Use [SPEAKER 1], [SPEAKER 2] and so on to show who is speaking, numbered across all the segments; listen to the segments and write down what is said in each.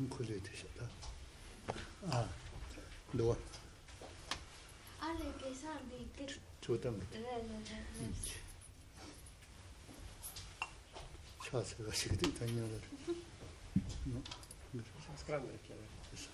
[SPEAKER 1] ngulu de shi ta a do a
[SPEAKER 2] le ke sa de ke
[SPEAKER 1] chu 스크랩을 me cha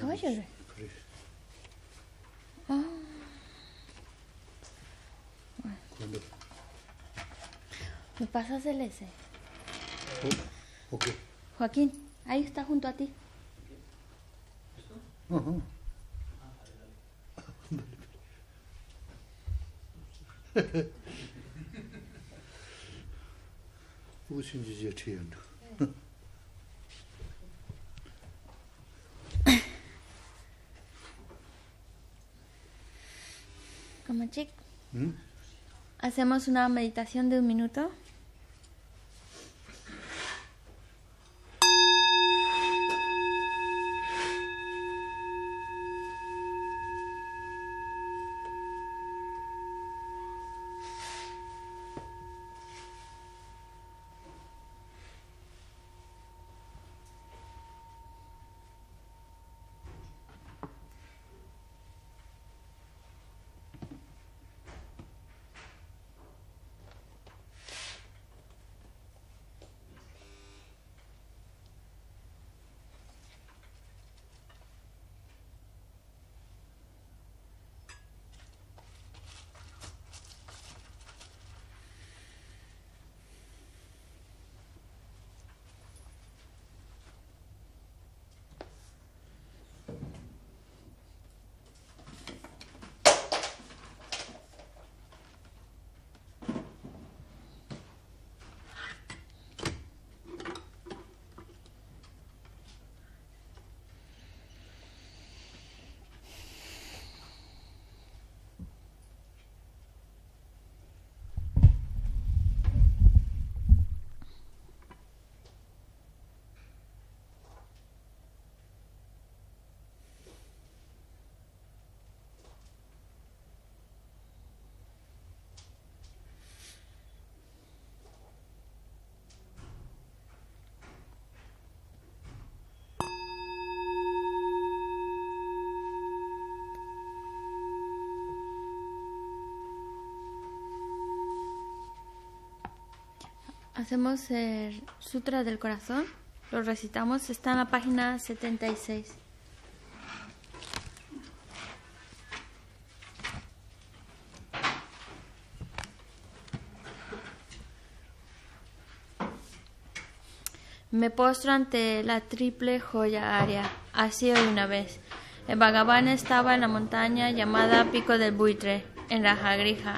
[SPEAKER 3] Хочешь же? А.
[SPEAKER 2] ¿Me pasas el S? Oh, Joaquín, ahí está junto a ti. ¿Mm? hacemos una meditación de un minuto. hacemos el Sutra del Corazón, lo recitamos, está en la página 76. Me postro ante la triple joya área. Así hoy una vez. El vagabundo estaba en la montaña llamada Pico del Buitre, en la Jagrija,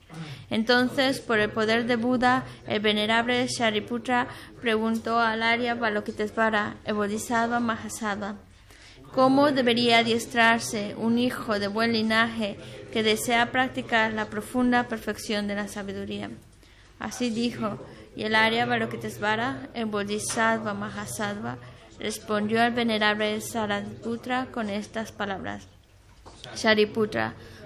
[SPEAKER 2] Entonces, por el poder de Buda, el venerable Shariputra preguntó al Arya Balokitesvara, el Bodhisattva ¿cómo debería adiestrarse un hijo de buen linaje que desea practicar la profunda perfección de la sabiduría? Así dijo, y el Arya Balokitesvara, el Bodhisattva Mahasattva, respondió al venerable Shariputra con estas palabras. Shariputra,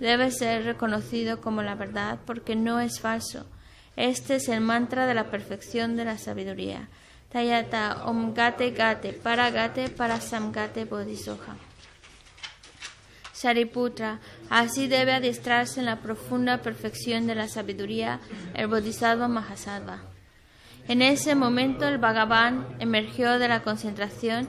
[SPEAKER 2] debe ser reconocido como la verdad porque no es falso. Este es el mantra de la perfección de la sabiduría. Tayata Omgate Gate Gate Paragate Parasamgate Bodhisoja. Sariputra, así debe adiestrarse en la profunda perfección de la sabiduría el Bodhisattva Mahasattva. En ese momento el Bhagavan emergió de la concentración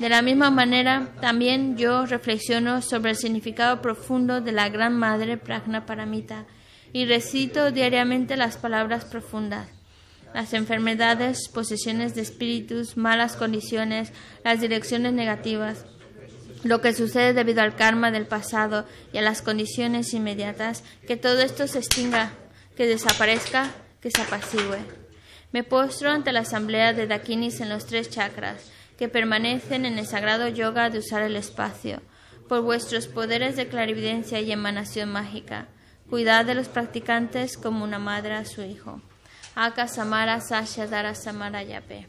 [SPEAKER 2] De la misma manera, también yo reflexiono sobre el significado profundo de la Gran Madre Pragna Paramita y recito diariamente las palabras profundas. Las enfermedades, posesiones de espíritus, malas condiciones, las direcciones negativas, lo que sucede debido al karma del pasado y a las condiciones inmediatas, que todo esto se extinga, que desaparezca, que se apacigüe. Me postro ante la asamblea de Dakinis en los tres chakras, que permanecen en el sagrado yoga de usar el espacio, por vuestros poderes de clarividencia y emanación mágica. Cuidad de los practicantes como una madre a su hijo. Aka Samara Sasha Dara Yape.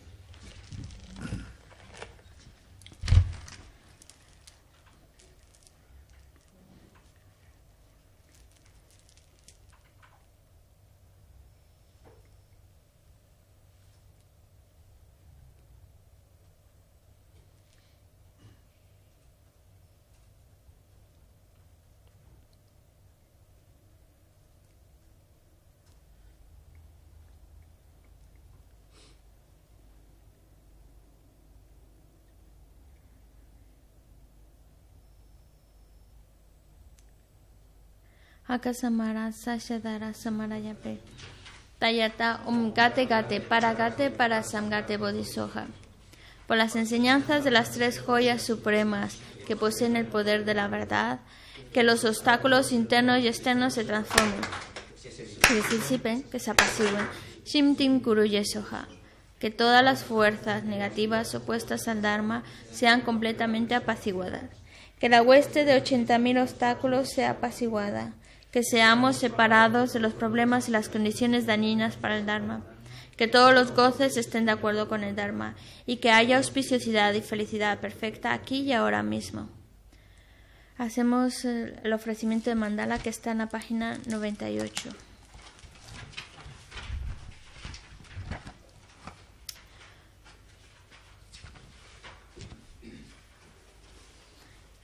[SPEAKER 2] Akasamara Sashadara Samarayape. Tayata Umgate Gate Paragate Parasamgate Bodhisoja. Por las enseñanzas de las tres joyas supremas que poseen el poder de la verdad, que los obstáculos internos y externos se transformen, que se disipen, que se apaciguen. Kuru Que todas las fuerzas negativas opuestas al Dharma sean completamente apaciguadas. Que la hueste de 80.000 obstáculos sea apaciguada que seamos separados de los problemas y las condiciones dañinas para el Dharma, que todos los goces estén de acuerdo con el Dharma y que haya auspiciosidad y felicidad perfecta aquí y ahora mismo. Hacemos el ofrecimiento de mandala que está en la página 98.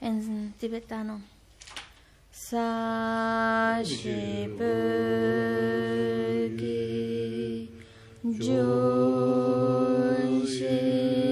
[SPEAKER 3] En tibetano. 사시 불기 조시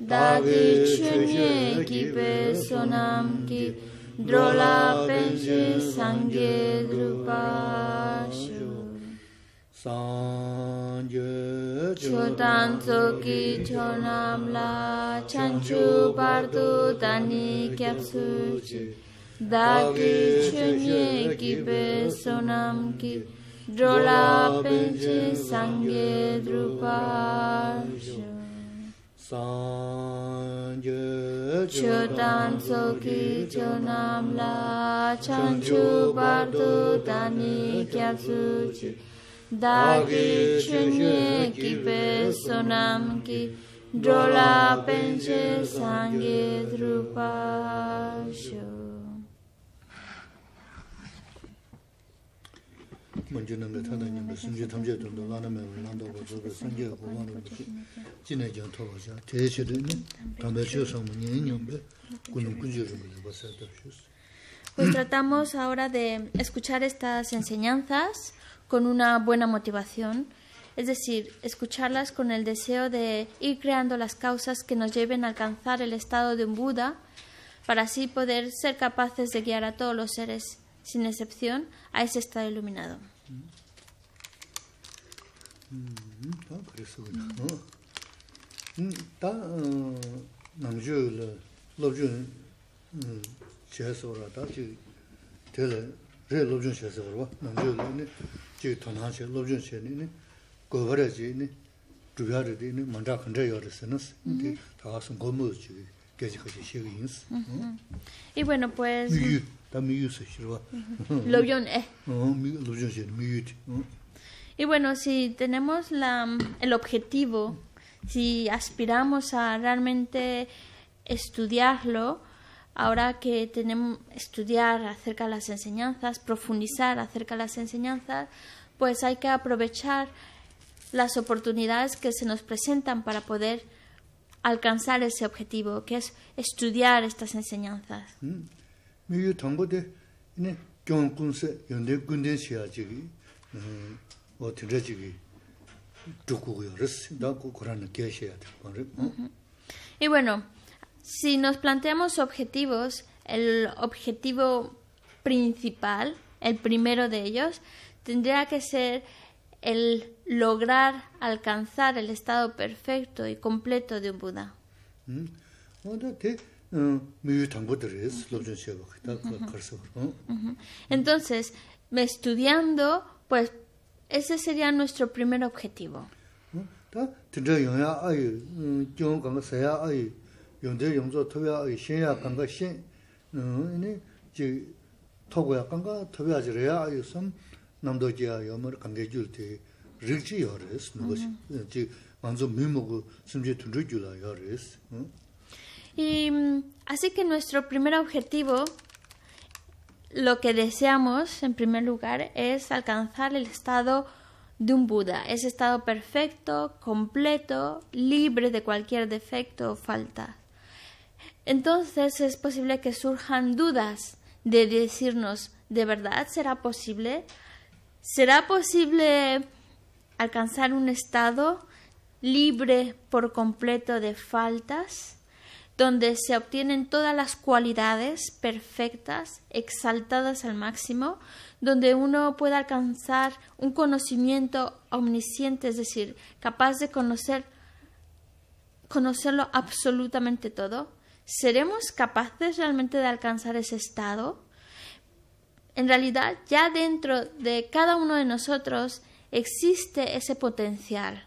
[SPEAKER 1] David scegne chi personam
[SPEAKER 3] chi drola pensi sanghe drupashu.
[SPEAKER 1] Sangye chotan
[SPEAKER 3] ki chonam la chanchu bardu dani kyapsuchi. David scegne chi personam chi drola pensi sanghe drupashu.
[SPEAKER 1] Chotan Soki Chonam
[SPEAKER 3] La Chanchu Bardu Tani Kyatsuchi Dagi Chunye Kipe Sonam Ki Drola Penche Sange
[SPEAKER 1] Drupasho Pues
[SPEAKER 2] tratamos ahora de escuchar estas enseñanzas con una buena motivación, es decir, escucharlas con el deseo de ir creando las causas que nos lleven a alcanzar el estado de un Buda, para así poder ser capaces de guiar a todos los seres, sin excepción, a ese estado iluminado. 음.
[SPEAKER 1] 음, 다 tā karika 음, 다 nan pusedu localismrock Katingsuiopi Logis badishir Ск sentiment On the side of the Red Using Elimination Convergencs Covonos Today mythology lak It told media
[SPEAKER 2] if you want to name
[SPEAKER 1] E. E,
[SPEAKER 2] y bueno, si tenemos el objetivo, si aspiramos a realmente estudiarlo, ahora que tenemos estudiar acerca de las enseñanzas, profundizar acerca de las enseñanzas, pues hay que aprovechar las oportunidades que se nos presentan para poder alcanzar ese objetivo, que es estudiar estas enseñanzas.
[SPEAKER 1] Mm. Y
[SPEAKER 2] bueno, si nos planteamos objetivos, el objetivo principal, el primero de ellos, tendría que ser el lograr alcanzar el estado perfecto y completo de un Buda. 음음 entonces me estudiando pues ese sería nuestro primer objetivo
[SPEAKER 1] 또 진짜 아이 아이 용조 아이 미모고 심지 둘줄 알아요 여레스 음
[SPEAKER 2] Y mm, así que nuestro primer objetivo, lo que deseamos en primer lugar, es alcanzar el estado de un Buda, ese estado perfecto, completo, libre de cualquier defecto o falta. Entonces es posible que surjan dudas de decirnos, ¿de verdad será posible? ¿Será posible alcanzar un estado libre por completo de faltas? donde se obtienen todas las cualidades perfectas, exaltadas al máximo, donde uno puede alcanzar un conocimiento omnisciente, es decir, capaz de conocer conocerlo absolutamente todo. ¿Seremos capaces realmente de alcanzar ese estado? En realidad, ya dentro de cada uno de nosotros existe ese potencial.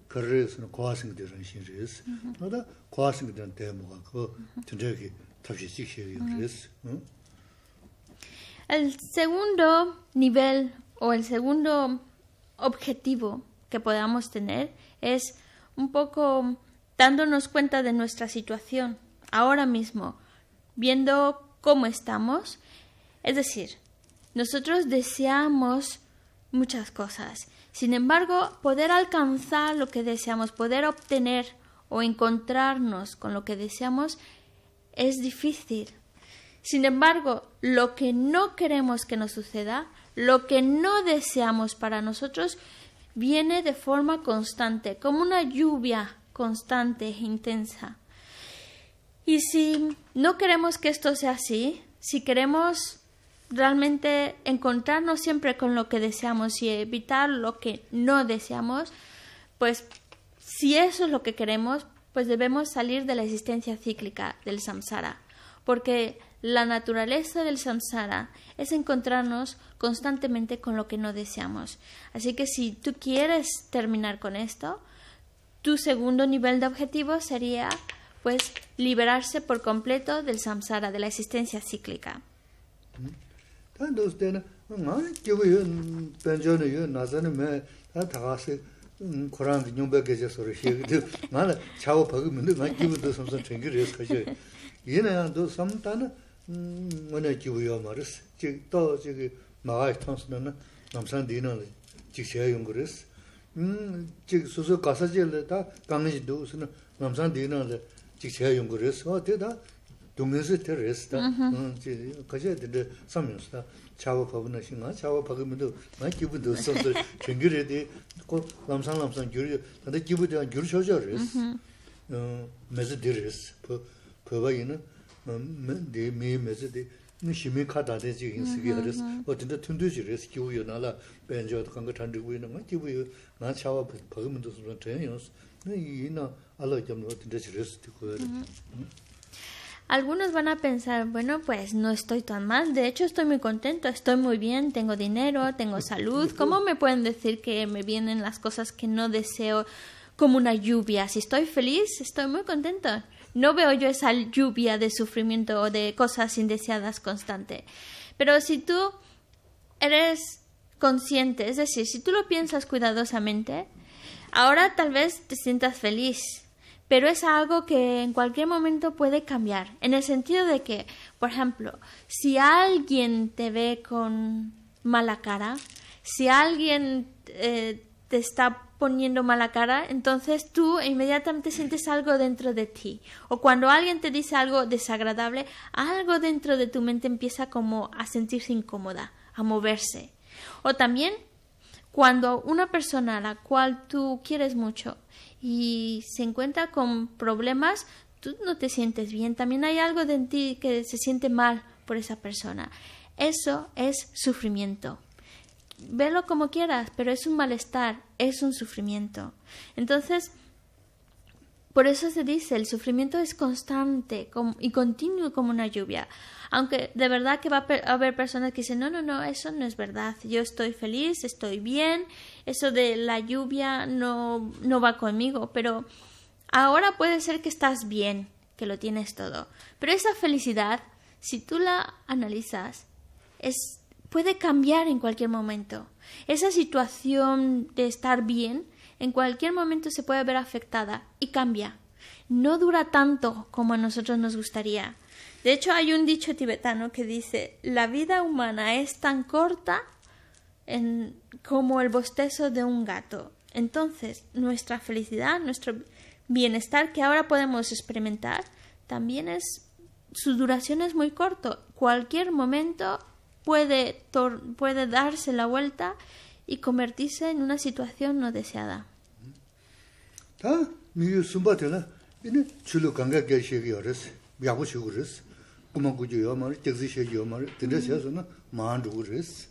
[SPEAKER 2] El segundo nivel o el segundo objetivo que podamos tener es un poco dándonos cuenta de nuestra situación ahora mismo, viendo cómo estamos. Es decir, nosotros deseamos muchas cosas sin embargo, poder alcanzar lo que deseamos, poder obtener o encontrarnos con lo que deseamos es difícil. Sin embargo, lo que no queremos que nos suceda, lo que no deseamos para nosotros, viene de forma constante, como una lluvia constante e intensa. Y si no queremos que esto sea así, si queremos realmente encontrarnos siempre con lo que deseamos y evitar lo que no deseamos, pues si eso es lo que queremos, pues debemos salir de la existencia cíclica del samsara, porque la naturaleza del samsara es encontrarnos constantemente con lo que no deseamos. Así que si tú quieres terminar con esto, tu segundo nivel de objetivo sería pues liberarse por completo del samsara, de la existencia cíclica.
[SPEAKER 1] pandos tena ngā kiwa yu penchona yu nāsana mē tā tāgāsi kurāng nyōmbā gacchā sora xie gacchā ngā la chāwa pāgu mīndi ngā kiwa tō samsāng chāngi rē sāshio yīna 동네에서 테레스다 음 가져야 되는데 삼면서 차와 밥은 하신가 차와 밥은도 많이 기부도 써서 전결에 대해 꼭 남상 남상 줄이 근데 기부도 안 줄이 쳐져 그랬어 어 매즈 드레스 그 그거에는 맨데 메 매즈데 ᱱᱤ ᱥᱤᱢᱤ ᱠᱷᱟᱫᱟ ᱫᱮ ᱡᱤᱜᱤᱱ ᱥᱤᱜᱤ ᱦᱟᱨᱮᱥ ᱚᱛᱤᱱᱫᱟ ᱛᱩᱱᱫᱩ ᱡᱤᱨᱮᱥ ᱠᱤᱣ ᱭᱚᱱᱟᱞᱟ ᱵᱮᱱᱡᱚ ᱛᱚᱠᱟᱝ ᱠᱟ ᱴᱷᱟᱱᱫᱤ ᱜᱩᱭᱱᱟ ᱢᱟ ᱠᱤᱵᱩ ᱭᱚ ᱱᱟ
[SPEAKER 2] Algunos van a pensar, bueno, pues no estoy tan mal, de hecho estoy muy contento, estoy muy bien, tengo dinero, tengo salud, ¿cómo me pueden decir que me vienen las cosas que no deseo como una lluvia? Si estoy feliz, estoy muy contento. No veo yo esa lluvia de sufrimiento o de cosas indeseadas constante. Pero si tú eres consciente, es decir, si tú lo piensas cuidadosamente, ahora tal vez te sientas feliz, pero es algo que en cualquier momento puede cambiar, en el sentido de que, por ejemplo, si alguien te ve con mala cara, si alguien eh, te está poniendo mala cara, entonces tú inmediatamente sientes algo dentro de ti. O cuando alguien te dice algo desagradable, algo dentro de tu mente empieza como a sentirse incómoda, a moverse. O también cuando una persona a la cual tú quieres mucho y se encuentra con problemas, tú no te sientes bien, también hay algo de ti que se siente mal por esa persona. Eso es sufrimiento. Velo como quieras, pero es un malestar, es un sufrimiento. Entonces, por eso se dice, el sufrimiento es constante y continuo como una lluvia. Aunque de verdad que va a haber personas que dicen, no, no, no, eso no es verdad. Yo estoy feliz, estoy bien, eso de la lluvia no, no va conmigo. Pero ahora puede ser que estás bien, que lo tienes todo. Pero esa felicidad, si tú la analizas, es, puede cambiar en cualquier momento. Esa situación de estar bien en cualquier momento se puede ver afectada y cambia. No dura tanto como a nosotros nos gustaría. De hecho, hay un dicho tibetano que dice la vida humana es tan corta como el bostezo de un gato. Entonces, nuestra felicidad, nuestro bienestar que ahora podemos experimentar, también es su duración es muy corto. Cualquier momento puede darse la vuelta y convertirse en una situación no deseada.
[SPEAKER 1] 다 미유 숨바텔라 이네 출루 강가 개시기어스 야고 시고르스 꾸마구지요 말 택지셔지요 말 드르셔서는 만두르스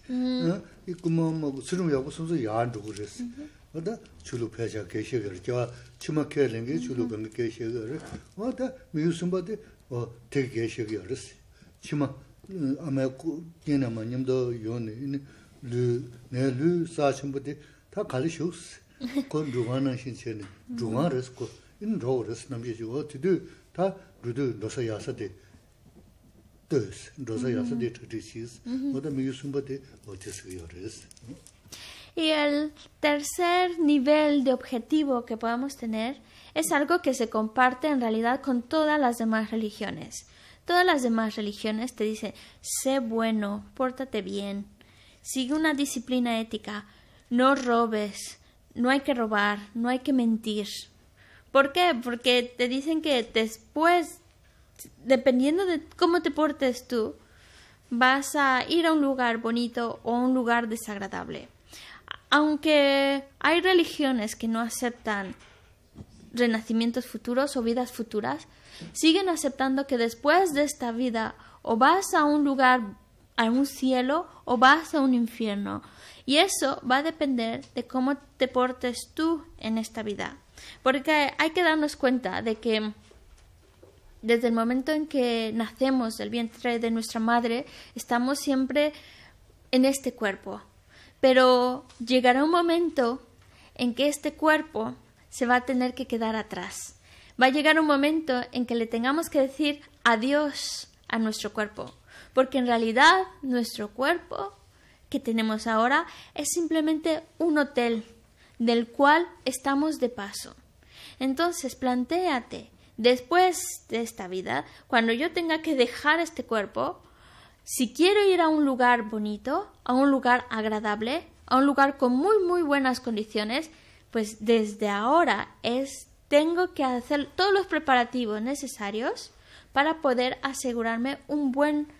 [SPEAKER 1] 이 꾸마 먹고 수름 야고 어다 출루 패자 개시기어 저 치마케는 게 출루 강가 개시기어 어다 미유 숨바데 어 대개시기어스 치마 아마 꾸기나마 님도 요네 내르 사심부디 다 갈리셔스 Y
[SPEAKER 2] el tercer nivel de objetivo que podemos tener es algo que se comparte en realidad con todas las demás religiones. Todas las demás religiones te dicen, sé bueno, pórtate bien, sigue una disciplina ética, no robes, no hay que robar, no hay que mentir. ¿Por qué? Porque te dicen que después, dependiendo de cómo te portes tú, vas a ir a un lugar bonito o a un lugar desagradable. Aunque hay religiones que no aceptan renacimientos futuros o vidas futuras, siguen aceptando que después de esta vida o vas a un lugar, a un cielo o vas a un infierno. Y eso va a depender de cómo te portes tú en esta vida. Porque hay que darnos cuenta de que desde el momento en que nacemos del vientre de nuestra madre, estamos siempre en este cuerpo. Pero llegará un momento en que este cuerpo se va a tener que quedar atrás. Va a llegar un momento en que le tengamos que decir adiós a nuestro cuerpo, porque en realidad nuestro cuerpo que tenemos ahora es simplemente un hotel del cual estamos de paso. Entonces, planteate después de esta vida, cuando yo tenga que dejar este cuerpo, si quiero ir a un lugar bonito, a un lugar agradable, a un lugar con muy muy buenas condiciones, pues desde ahora es tengo que hacer todos los preparativos necesarios para poder asegurarme un buen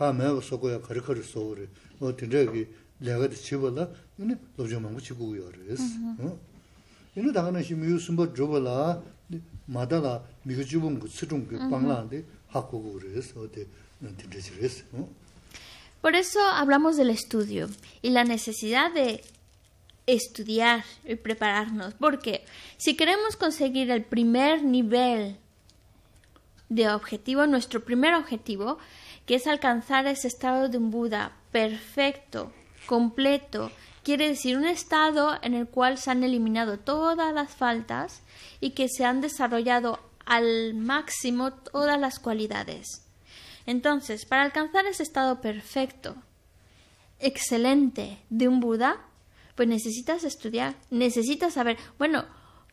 [SPEAKER 1] paa mayaba sokoya kari kari sogo o tindayagi lagadi chiba la, ini lobjo mangu chigo uyo res. Ini dagana shi miyu sumba joba la, mada la migu jibungu tsirungu pangla ande hako go res, o de tindayi res.
[SPEAKER 2] Por eso hablamos del estudio y la necesidad de estudiar y prepararnos, porque si queremos conseguir el primer nivel de objetivo, nuestro primer objetivo, que es alcanzar ese estado de un Buda perfecto, completo, quiere decir un estado en el cual se han eliminado todas las faltas y que se han desarrollado al máximo todas las cualidades. Entonces, para alcanzar ese estado perfecto, excelente de un Buda, pues necesitas estudiar, necesitas saber, bueno,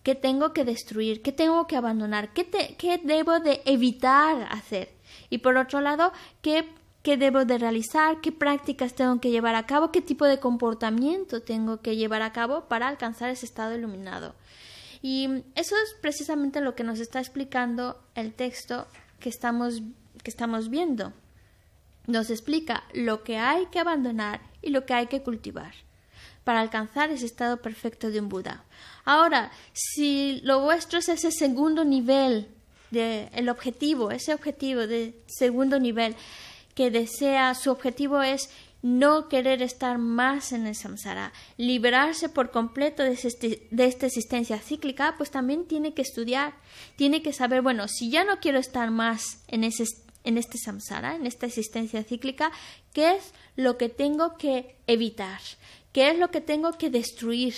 [SPEAKER 2] ¿qué tengo que destruir? ¿Qué tengo que abandonar? ¿Qué, qué debo de evitar hacer? Y por otro lado, ¿qué, debo de realizar, qué prácticas tengo que llevar a cabo, qué tipo de comportamiento tengo que llevar a cabo para alcanzar ese estado iluminado. Y eso es precisamente lo que nos está explicando el texto que estamos, que estamos viendo. Nos explica lo que hay que abandonar y lo que hay que cultivar para alcanzar ese estado perfecto de un Buda. Ahora, si lo vuestro es ese segundo nivel el objetivo, ese objetivo de segundo nivel que desea, su objetivo es no querer estar más en el samsara, liberarse por completo de, de, esta existencia cíclica, pues también tiene que estudiar, tiene que saber, bueno, si ya no quiero estar más en, ese, en este samsara, en esta existencia cíclica, ¿qué es lo que tengo que evitar? ¿Qué es lo que tengo que destruir?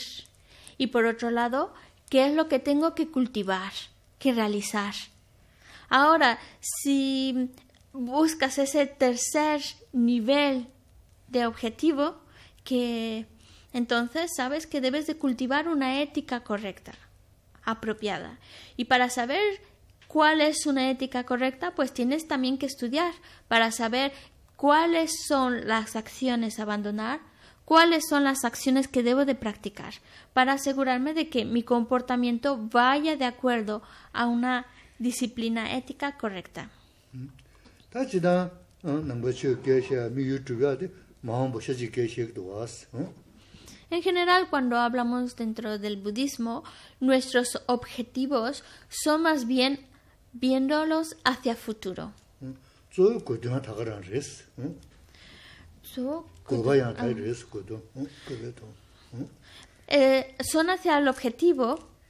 [SPEAKER 2] Y por otro lado, ¿qué es lo que tengo que cultivar, que realizar? Ahora, si buscas ese tercer nivel de objetivo, que entonces sabes que debes de cultivar una ética correcta, apropiada. Y para saber cuál es una ética correcta, pues tienes también que estudiar para saber cuáles son las acciones a abandonar, cuáles son las acciones que debo de practicar, para asegurarme de que mi comportamiento vaya de acuerdo a una disciplina ética correcta. En general, cuando hablamos dentro del budismo, nuestros objetivos son más bien viéndolos hacia futuro. son hacia el objetivo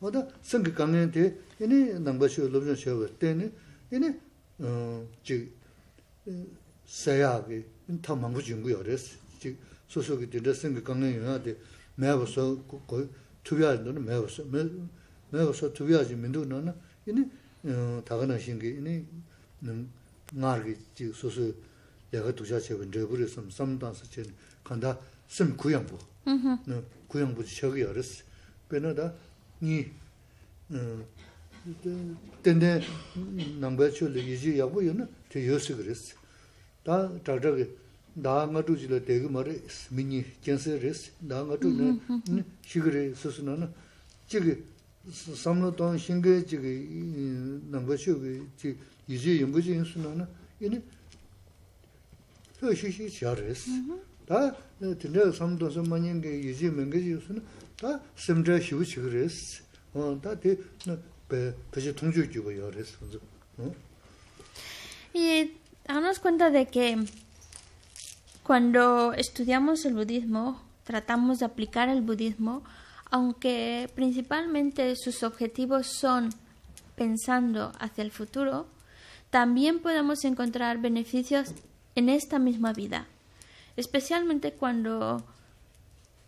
[SPEAKER 1] oda san eh, eh, ki 얘네 남바시 te 때네 얘네 shio loobzhaan shio wate inii, inii jii sayaagi inii thaw maangbu jinggu 매버서 jii soso ki tindaa san ki 얘네 ngen yuwaa dee mayabu soo tubyaa jindoo na mayabu soo, 삼단서 soo tubyaa 구형부 mendoona, inii dhaganaa shingii inii Ni, ten-ten, nangpa-cho, yu-ji-ya-po, yu-na, te-yo-si-ga re-si. Da-ta-ta-ga, da-ga-tu-ji-la, de-ga-ma-re, 다 re-si, da-ga-tu-na, yu-na, shi-ga-re-si-su-na-na. Chi-ga, sam-la-tong-shin-ga, yu-na, nangpa-cho, yu-ji-ya-po-ji-ya-su-na-na, yu-na, so-hi-hi-ya-chi-ya-re-si. Da, ta ta ga da ga tu ji la de ga ma re mi ni jen si ga re si da tu na na na na na da na
[SPEAKER 2] Y eh, darnos cuenta de que cuando estudiamos el budismo, tratamos de aplicar el budismo, aunque principalmente sus objetivos son pensando hacia el futuro, también podemos encontrar beneficios en esta misma vida, especialmente cuando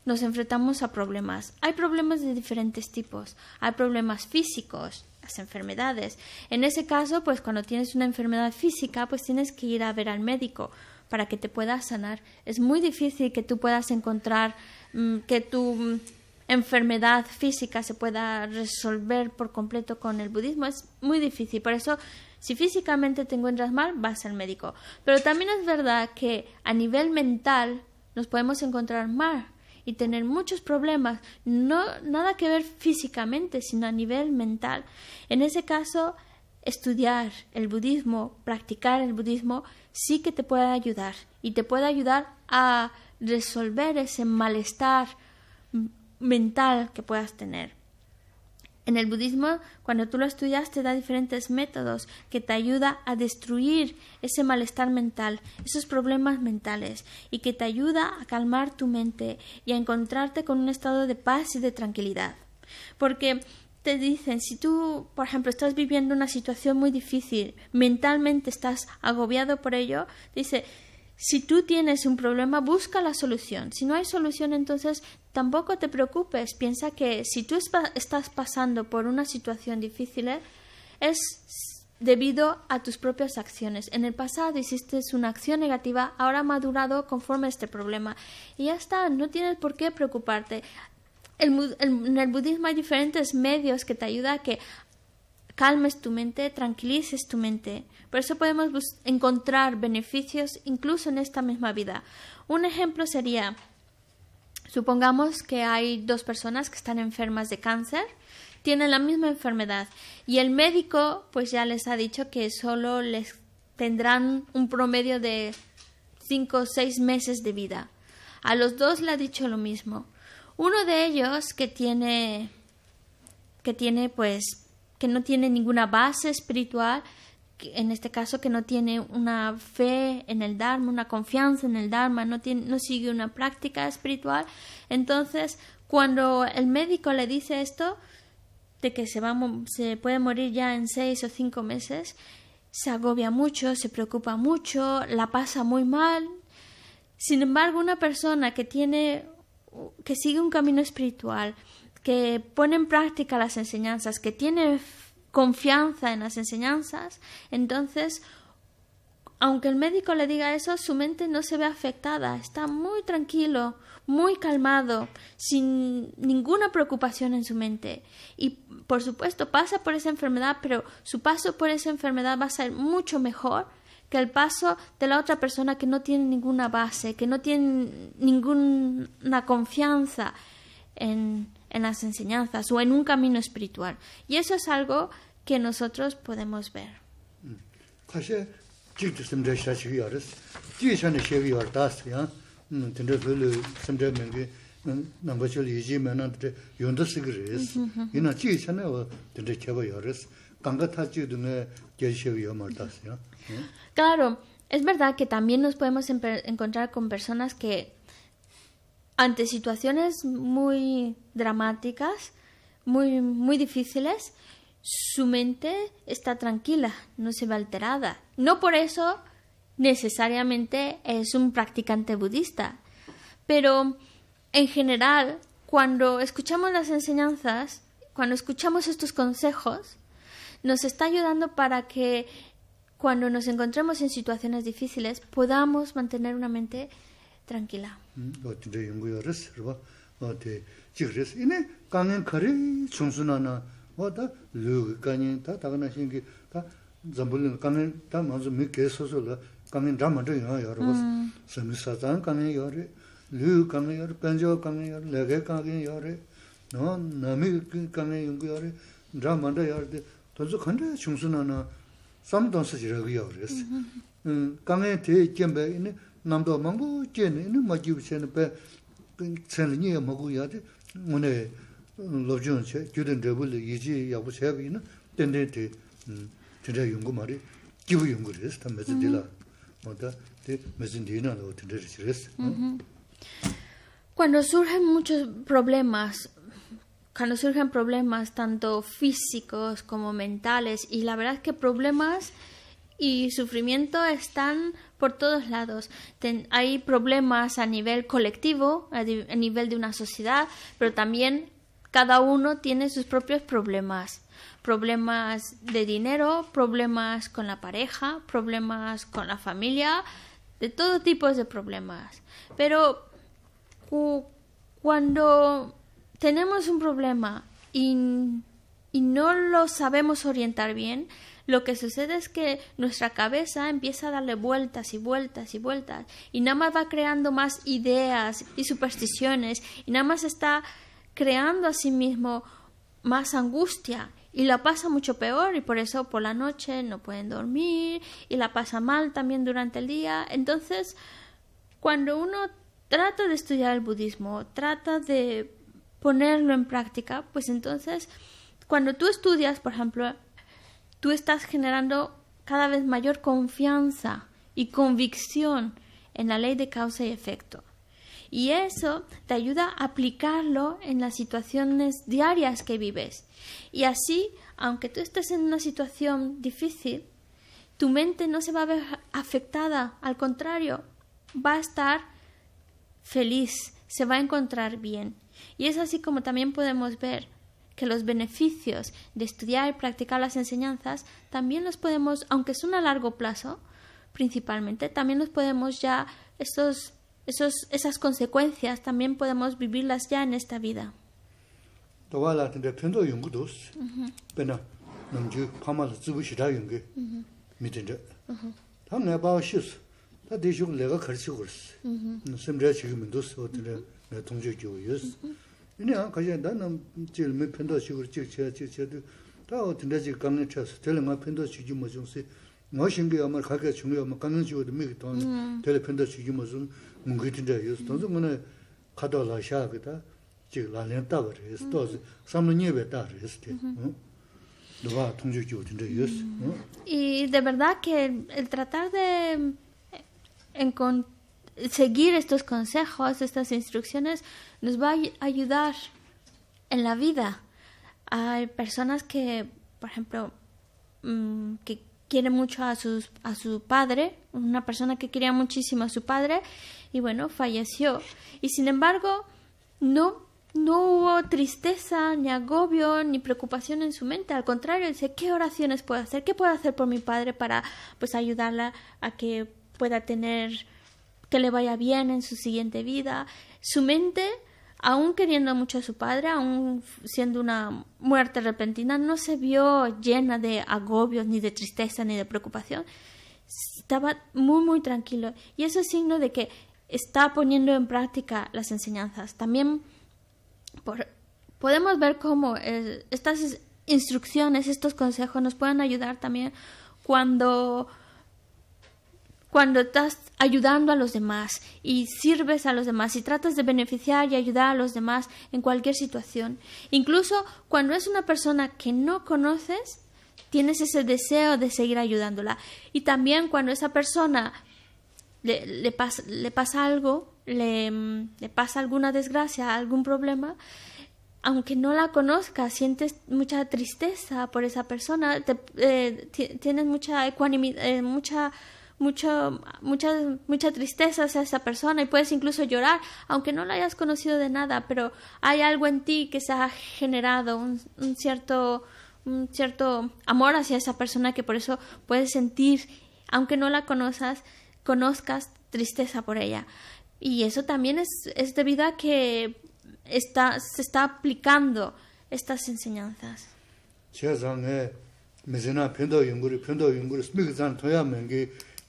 [SPEAKER 2] nos enfrentamos a problemas. Hay problemas de diferentes tipos. Hay problemas físicos, las enfermedades. En ese caso, pues cuando tienes una enfermedad física, pues tienes que ir a ver al médico para que te pueda sanar. Es muy difícil que tú puedas encontrar mm, que tu mm, enfermedad física se pueda resolver por completo con el budismo. Es muy difícil. Por eso, si físicamente te encuentras mal, vas al médico. Pero también es verdad que a nivel mental nos podemos encontrar mal y tener muchos problemas, no nada que ver físicamente, sino a nivel mental. En ese caso, estudiar el budismo, practicar el budismo, sí que te puede ayudar y te puede ayudar a resolver ese malestar mental que puedas tener. En el budismo, cuando tú lo estudias, te da diferentes métodos que te ayuda a destruir ese malestar mental, esos problemas mentales, y que te ayuda a calmar tu mente y a encontrarte con un estado de paz y de tranquilidad. Porque te dicen, si tú, por ejemplo, estás viviendo una situación muy difícil, mentalmente estás agobiado por ello, dice, si tú tienes un problema, busca la solución. Si no hay solución, entonces tampoco te preocupes. Piensa que si tú estás pasando por una situación difícil, ¿eh? es debido a tus propias acciones. En el pasado hiciste una acción negativa, ahora ha madurado conforme a este problema. Y ya está, no tienes por qué preocuparte. en el budismo hay diferentes medios que te ayudan a que calmes tu mente, tranquilices tu mente. Por eso podemos encontrar beneficios incluso en esta misma vida. Un ejemplo sería, supongamos que hay dos personas que están enfermas de cáncer, tienen la misma enfermedad y el médico pues ya les ha dicho que solo les tendrán un promedio de 5 o 6 meses de vida. A los dos le ha dicho lo mismo. Uno de ellos que tiene que tiene pues que no tiene ninguna base espiritual, en este caso que no tiene una fe en el Dharma, una confianza en el Dharma, no, tiene, no sigue una práctica espiritual. Entonces, cuando el médico le dice esto, de que se, va, se puede morir ya en seis o cinco meses, se agobia mucho, se preocupa mucho, la pasa muy mal. Sin embargo, una persona que tiene que sigue un camino espiritual, que pone en práctica las enseñanzas, que tiene confianza en las enseñanzas, entonces, aunque el médico le diga eso, su mente no se ve afectada, está muy tranquilo, muy calmado, sin ninguna preocupación en su mente. Y, por supuesto, pasa por esa enfermedad, pero su paso por esa enfermedad va a ser mucho mejor que el paso de la otra persona que no tiene ninguna base, que no tiene ninguna confianza en, en las enseñanzas o en un camino espiritual. Y eso es algo que nosotros podemos ver. Hmm,
[SPEAKER 1] hmm, mm-hmm, mm-hmm. Hmm.
[SPEAKER 2] Claro, es verdad que también nos podemos encontrar con personas que ante situaciones muy dramáticas, muy, muy difíciles, su mente está tranquila, no se ve alterada. No por eso necesariamente es un practicante budista, pero en general, cuando escuchamos las enseñanzas, cuando escuchamos estos consejos, nos está ayudando para que cuando nos encontremos en situaciones difíciles podamos mantener una mente tranquila.
[SPEAKER 1] 음 tindra yungu ya res, rwa, wa te chik res. Ine, kangen kari chungsu 다 na, wa ta lugu kanyin, ta taga na shingi, ta zambulin, kangen, ta manzu mi kye so so la, kangen dhamadu yunga ya rwa, sami satan kangen ya re, lugu kangen ya re, penjo kangen ya re, namdo mangu chene, ni majibu chene pe, chene nye magu yade, mune lobchon che, gyuden debu le yiji yabu chebi ina, ten ten te, ten mari, gibu yungu res, ta mezin dila, oda, te mezin dina
[SPEAKER 2] Cuando surgen muchos problemas, cuando surgen problemas tanto físicos como mentales, y la verdad es que problemas y sufrimiento están por todos lados. hay problemas a nivel colectivo, a, nivel de una sociedad, pero también cada uno tiene sus propios problemas. Problemas de dinero, problemas con la pareja, problemas con la familia, de todo tipo de problemas. Pero cuando tenemos un problema y no lo sabemos orientar bien, lo que sucede es que nuestra cabeza empieza a darle vueltas y vueltas y vueltas y nada más va creando más ideas y supersticiones y nada más está creando a sí mismo más angustia y la pasa mucho peor y por eso por la noche no pueden dormir y la pasa mal también durante el día. Entonces, cuando uno trata de estudiar el budismo, trata de ponerlo en práctica, pues entonces cuando tú estudias, por ejemplo, tú estás generando cada vez mayor confianza y convicción en la ley de causa y efecto. Y eso te ayuda a aplicarlo en las situaciones diarias que vives. Y así, aunque tú estés en una situación difícil, tu mente no se va a ver afectada, al contrario, va a estar feliz, se va a encontrar bien. Y es así como también podemos ver que los beneficios de estudiar y practicar las enseñanzas también los podemos, aunque son a largo plazo, principalmente, también los podemos ya, esas consecuencias también podemos vivirlas ya en esta vida.
[SPEAKER 1] 이니 안 가셔다 남 제일 몇 편도 식을 찍 제가 다 제도 다어 쳐서 제일 막 편도 주지 뭐 좀세 뭐신 게 아마 가게 중요 뭐 강에 주어도 미기 제일 편도 주지 무슨 뭉기든다 해서 또 좀은 가도라 샤거든 즉 그래서 또 삼는 예배 다 그랬을 때 누가 통주 주어 든다
[SPEAKER 2] 이 de verdad que el tratar de seguir estos consejos, estas instrucciones, nos va a ayudar en la vida. Hay personas que, por ejemplo, mm, que quieren mucho a, sus, a su padre, una persona que quería muchísimo a su padre, y bueno, falleció. Y sin embargo, no, no hubo tristeza, ni agobio, ni preocupación en su mente. Al contrario, dice, ¿qué oraciones puedo hacer? ¿Qué puedo hacer por mi padre para pues ayudarla a que pueda tener que le vaya bien en su siguiente vida. Su mente, aún queriendo mucho a su padre, aún siendo una muerte repentina, no se vio llena de agobios, ni de tristeza, ni de preocupación. Estaba muy, muy tranquilo. Y eso es signo de que está poniendo en práctica las enseñanzas. También por, podemos ver cómo eh, estas instrucciones, estos consejos nos pueden ayudar también cuando cuando estás ayudando a los demás y sirves a los demás y tratas de beneficiar y ayudar a los demás en cualquier situación. Incluso cuando es una persona que no conoces, tienes ese deseo de seguir ayudándola. Y también cuando esa persona le, le, pasa algo, le, pasa alguna desgracia, algún problema, aunque no la conozcas, sientes mucha tristeza por esa persona, eh, tienes mucha ecuanimidad, eh, mucha mucho, mucha, mucha tristeza hacia esa persona y puedes incluso llorar, aunque no la hayas conocido de nada, pero hay algo en ti que se ha generado un, cierto un cierto amor hacia esa persona que por eso puedes sentir, aunque no la conozcas, conozcas tristeza por ella. Y eso también es, es debido a que está, se está aplicando estas enseñanzas.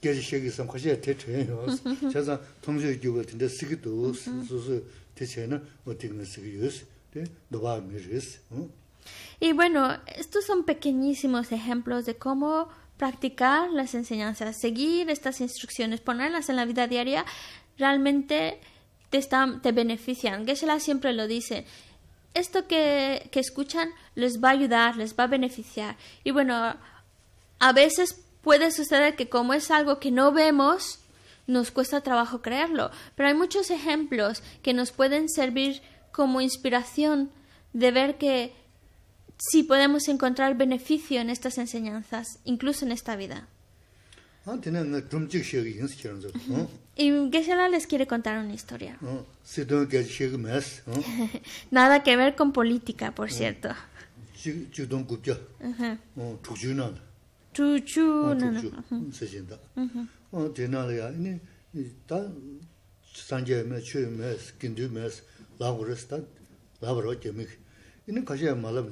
[SPEAKER 2] Y bueno, estos son pequeñísimos ejemplos de cómo practicar las enseñanzas, seguir estas instrucciones, ponerlas en la vida diaria, realmente te, están, te benefician. Gesela siempre lo dice, esto que, que escuchan les va a ayudar, les va a beneficiar. Y bueno, a veces puede suceder que como es algo que no vemos, nos cuesta trabajo creerlo. Pero hay muchos ejemplos que nos pueden servir como inspiración de ver que sí podemos encontrar beneficio en estas enseñanzas, incluso en esta vida. Y Geshe-la les quiere contar una historia. Nada que ver con política, por cierto. tu chu
[SPEAKER 3] na na
[SPEAKER 1] se jin da mhm o de na le ya la go re sta la bro ke mi ini ka je ma la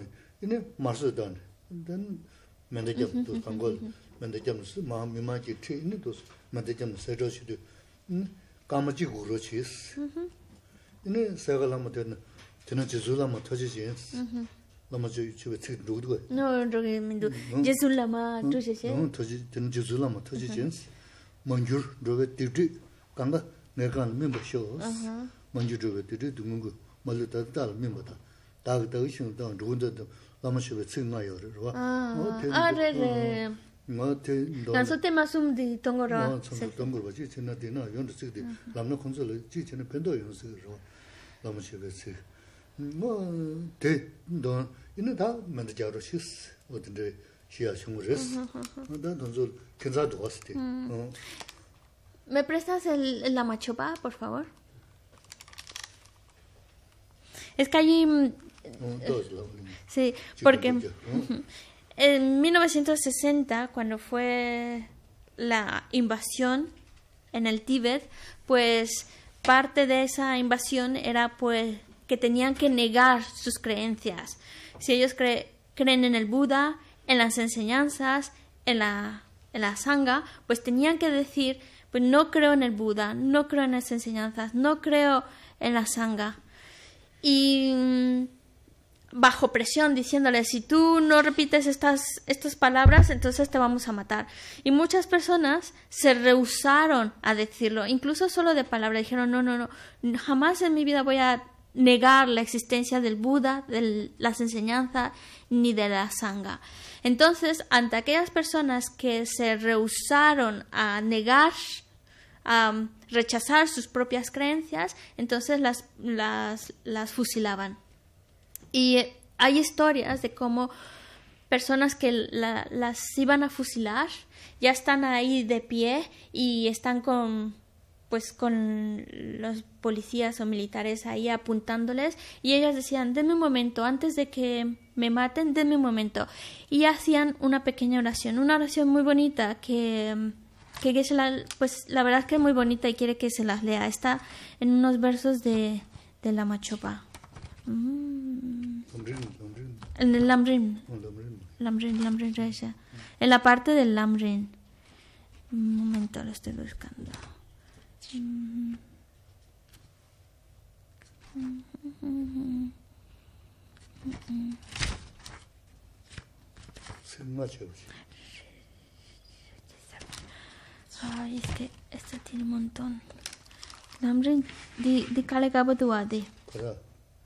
[SPEAKER 1] lāma chū chū wā tsik rūg dhuwa.
[SPEAKER 3] Nō rōg yā mi ndu, jesu lāma tū shē shē? Nō,
[SPEAKER 1] tō shē, tēn jesu lāma tō shē chēns. Mañjūr rōg wā tīr tū, kānga ngā kāna mi mba shē wās. Mañjūr rōg wā tīr tū, dūngu ngū, ma lū tā tā lā mi mba tā. Tā kā ngā ngā dhī me
[SPEAKER 2] prestas el la machopa por favor es que allí mm, sí porque en 1960 cuando fue la invasión en el Tíbet pues parte de esa invasión era pues que tenían que negar sus creencias. Si ellos creen en el Buda, en las enseñanzas, en la, en la sangha, pues tenían que decir, pues no creo en el Buda, no creo en las enseñanzas, no creo en la sangha. Y mm, bajo presión diciéndole si tú no repites estas, estas palabras entonces te vamos a matar y muchas personas se rehusaron a decirlo incluso solo de palabra dijeron no no no jamás en mi vida voy a negar la existencia del Buda, de las enseñanzas ni de la Sangha. Entonces, ante aquellas personas que se rehusaron a negar, a rechazar sus propias creencias, entonces las, las, fusilaban. Y hay historias de cómo personas que las iban a fusilar ya están ahí de pie y están con pues con los policías o militares ahí apuntándoles y ellas decían, denme un momento, antes de que me maten, denme un momento. Y hacían una pequeña oración, una oración muy bonita que, que la pues la verdad es que es muy bonita y quiere que se las lea. Está en unos versos de, de la Machopa. En el Lamrim. En la parte del Lamrim. Un momento, lo estoy buscando.
[SPEAKER 1] Sârmaceus.
[SPEAKER 2] Ah, este, este din monton. Damrin, di, di cale capătul de. Da.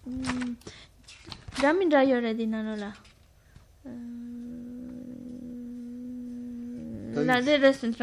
[SPEAKER 2] Mm. Damin raiore din anul ăla. Da, La de rest, într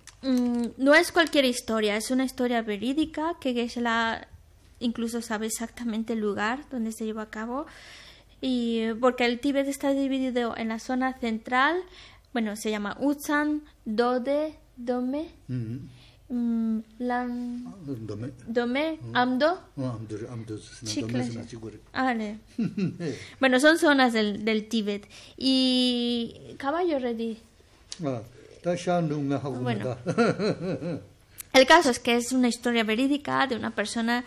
[SPEAKER 2] Mm, no es cualquier historia, es una historia verídica que incluso sabe exactamente el lugar donde se llevó a cabo. Y porque el Tíbet está dividido en la zona central, bueno, se llama Utsan, Dode, Dome, mm-hmm. Mm Lan, Dome, mm. Amdo,
[SPEAKER 1] oh, ah, eh.
[SPEAKER 2] bueno, son zonas del, del Tíbet. Y caballo ready.
[SPEAKER 1] Ah, Ah,
[SPEAKER 2] el caso es que es una historia verídica de una persona,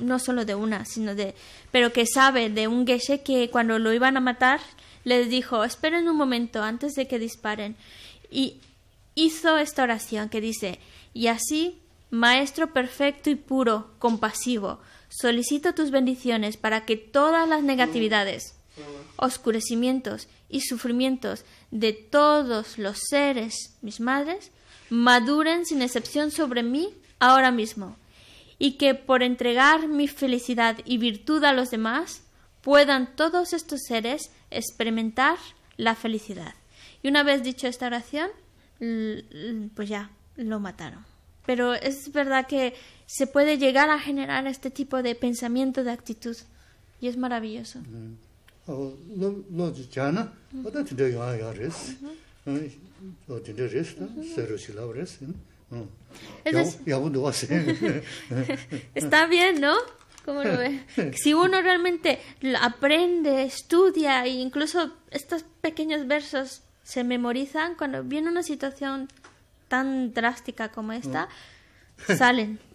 [SPEAKER 2] no solo de una, sino de, pero que sabe de un geshe que cuando lo iban a matar les dijo, esperen un momento antes de que disparen. Y hizo esta oración que dice, y así, Maestro perfecto y puro, compasivo, solicito tus bendiciones para que todas las negatividades, oscurecimientos y sufrimientos de todos los seres, mis madres, maduren sin excepción sobre mí ahora mismo, y que por entregar mi felicidad y virtud a los demás, puedan todos estos seres experimentar la felicidad. Y una vez dicho esta oración, pues ya, lo mataron. Pero es verdad que se puede llegar a generar este tipo de pensamiento, de actitud, y es maravilloso
[SPEAKER 1] no no no no, o ¿no? no? Está
[SPEAKER 2] bien, ¿no? ¿Cómo lo Si uno realmente aprende, estudia e incluso estos pequeños versos se memorizan, cuando viene una situación tan drástica como esta, mm. salen.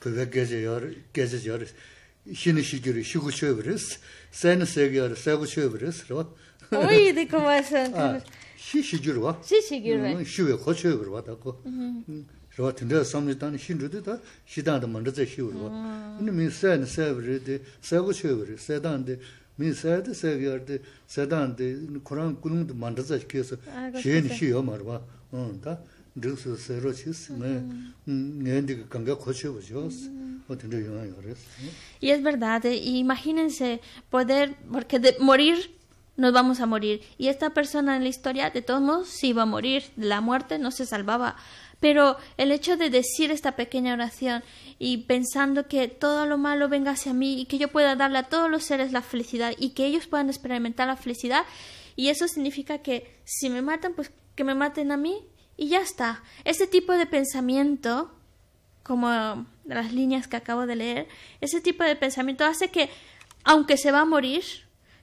[SPEAKER 1] Pues çi ah, mm, mm-hmm. mm, mm. ah, ni şi görü şi gü çeviriz seni seviyordu sevgi çevirir robot ay de konuşsun çi şi görü va çi şi görü mü şiği hoş çevir va da ko robotunda samitan şi gördü ta şidan da mandazı şi görü va ne mi seni seviyordu sevgi çevirir sedandı mi sevdi seviyordu sedandı kuran kulun da mandazı keş şen şiyor marva hanta rüzgar serer şişme ne denk geldi
[SPEAKER 2] Y es verdad, eh, imagínense poder, porque de morir nos vamos a morir. Y esta persona en la historia, de todos modos, iba a morir, la muerte no se salvaba. Pero el hecho de decir esta pequeña oración y pensando que todo lo malo venga hacia mí y que yo pueda darle a todos los seres la felicidad y que ellos puedan experimentar la felicidad, y eso significa que si me matan, pues que me maten a mí y ya está. Ese tipo de pensamiento, como las líneas que acabo de leer, ese tipo de pensamiento hace que, aunque se va a morir,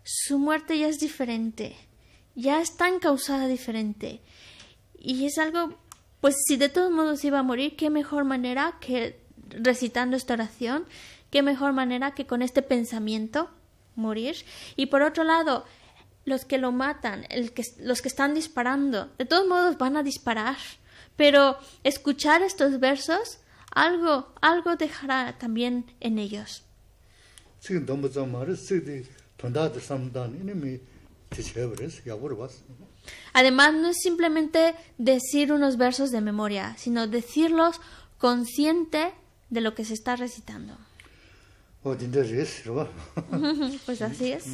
[SPEAKER 2] su muerte ya es diferente, ya está causada diferente. Y es algo, pues si de todos modos iba a morir, qué mejor manera que recitando esta oración, qué mejor manera que con este pensamiento morir. Y por otro lado, los que lo matan, el los que están disparando, de todos modos van a disparar. Pero escuchar estos versos algo, algo dejará también en ellos. Además, no es simplemente decir unos versos de memoria, sino decirlos consciente de lo que se está recitando. pues así es.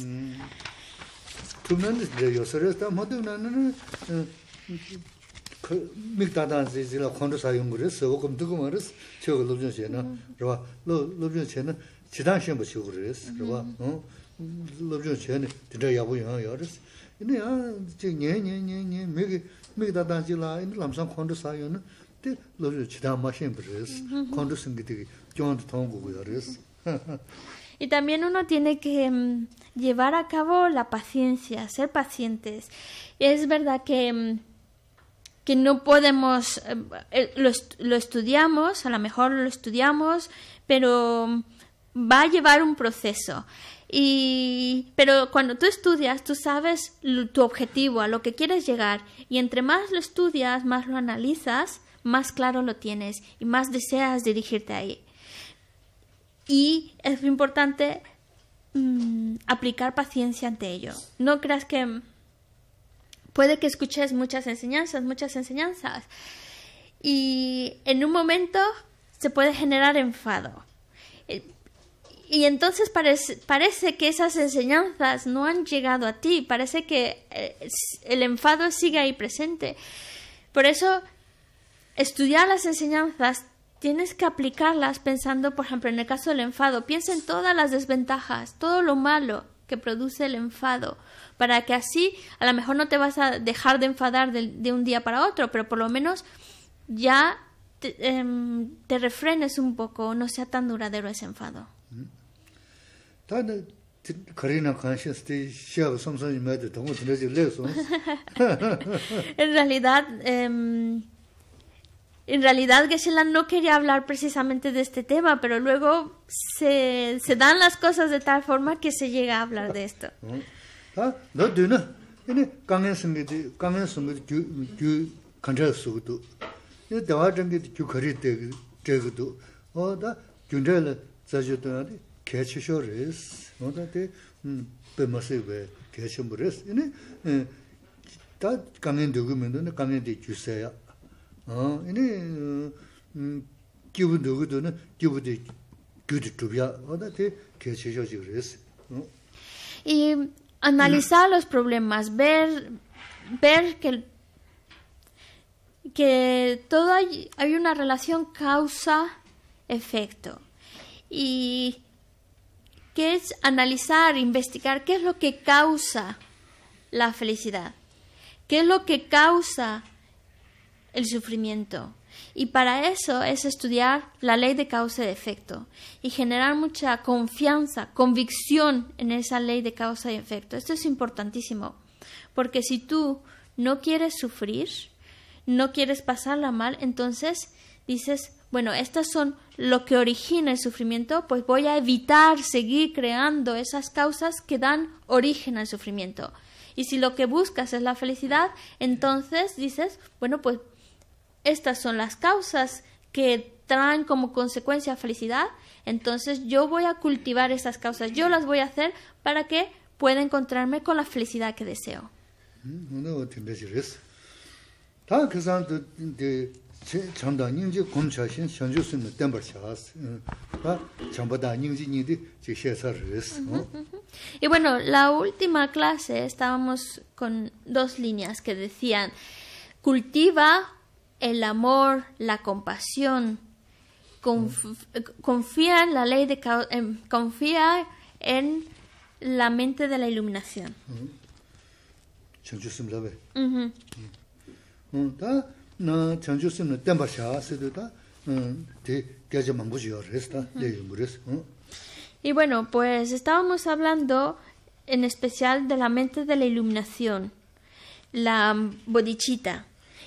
[SPEAKER 2] Y también uno tiene que em, llevar a cabo la paciencia, ser pacientes. Es verdad que em, que no podemos, eh, eh, lo, estudiamos, a lo mejor lo estudiamos, pero va a llevar un proceso. Y, pero cuando tú estudias, tú sabes tu objetivo, a lo que quieres llegar. Y entre más lo estudias, más lo analizas, más claro lo tienes y más deseas dirigirte ahí. Y es importante mm, aplicar paciencia ante ello. No creas que puede que escuches muchas enseñanzas, muchas enseñanzas. Y en un momento se puede generar enfado. Eh, y entonces parece, que esas enseñanzas no han llegado a ti, parece que eh, el enfado sigue ahí presente. Por eso, estudiar las enseñanzas tienes que aplicarlas pensando, por ejemplo, en el caso del enfado, piensa en todas las desventajas, todo lo malo que produce el enfado para que así a lo mejor no te vas a dejar de enfadar de, un día para otro, pero por lo menos ya te, em, refrenes un poco, no sea tan duradero ese enfado. en realidad, em, en realidad geshe no quería hablar precisamente de este tema, pero luego se dan las cosas de tal forma que se llega a hablar de esto.
[SPEAKER 1] dā dē nā, kāngyā sāngyā dī, kāngyā sāngyā dī gyū kāñchā sūg dū, dā wā chāngyā dī gyū kharī dē gu dū, o dā gyū chāyā lā tsā chū dā dī kēchī shō rē sī, o dā dī bē mā sī wē
[SPEAKER 2] analizar los problemas, ver, ver que, que todo hay, hay una relación causa-efecto. Y que es analizar, investigar qué es lo que causa la felicidad, qué es lo que causa el sufrimiento, y para eso es estudiar la ley de causa y efecto y generar mucha confianza, convicción en esa ley de causa y efecto. Esto es importantísimo, porque si tú no quieres sufrir, no quieres pasarla mal, entonces dices, bueno, estas son lo que origina el sufrimiento, pues voy a evitar seguir creando esas causas que dan origen al sufrimiento. Y si lo que buscas es la felicidad, entonces dices, bueno, pues estas son las causas que traen como consecuencia felicidad, entonces yo voy a cultivar esas causas, yo las voy a hacer para que pueda encontrarme con la felicidad que deseo. Mm, y bueno, la última clase estábamos con dos líneas que decían cultiva el amor, la compasión. confía en la ley de em, confía en la mente de la iluminación. Y bueno, pues estábamos hablando en especial de la mente de la iluminación, la bodichita.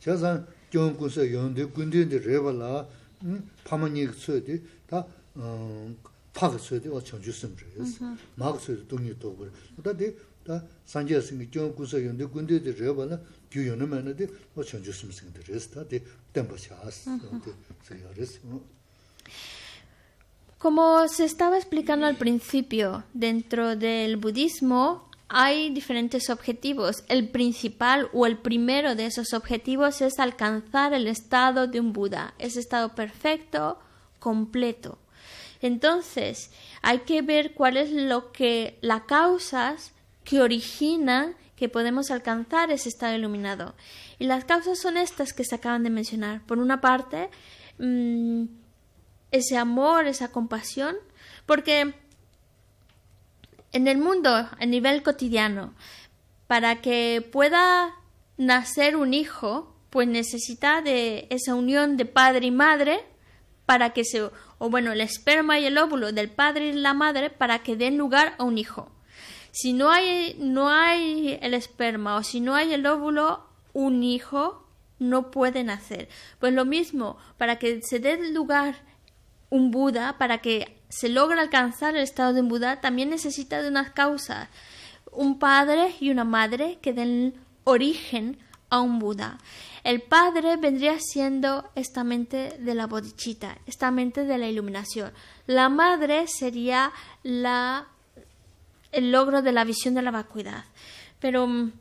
[SPEAKER 1] 제산 경군서 연대 군대들 레벨라 음 파마니 쓰디 다 파가 쓰디 어쩌 주스므로 막 쓰디 동이 또 그래 다데 다 산제스 경군서 연대 군대들 레벨라 규요는 만에디 어쩌 주스므로 생들스 다데 땜바샤스 그래서
[SPEAKER 2] Como se estaba explicando al principio, dentro del budismo, hay diferentes objetivos. El principal o el primero de esos objetivos es alcanzar el estado de un Buda, ese estado perfecto, completo. Entonces, hay que ver cuál es lo que las causas que originan que podemos alcanzar ese estado iluminado. Y las causas son estas que se acaban de mencionar. Por una parte, mm, ese amor, esa compasión, porque en el mundo a nivel cotidiano. Para que pueda nacer un hijo, pues necesita de esa unión de padre y madre para que se o bueno, el esperma y el óvulo del padre y la madre para que den lugar a un hijo. Si no hay no hay el esperma o si no hay el óvulo, un hijo no puede nacer. Pues lo mismo, para que se dé lugar un Buda, para que se logra alcanzar el estado de un Buda, también necesita de unas causas, un padre y una madre que den origen a un Buda. El padre vendría siendo esta mente de la bodichita, esta mente de la iluminación. La madre sería la, el logro de la visión de la vacuidad. Pero mm,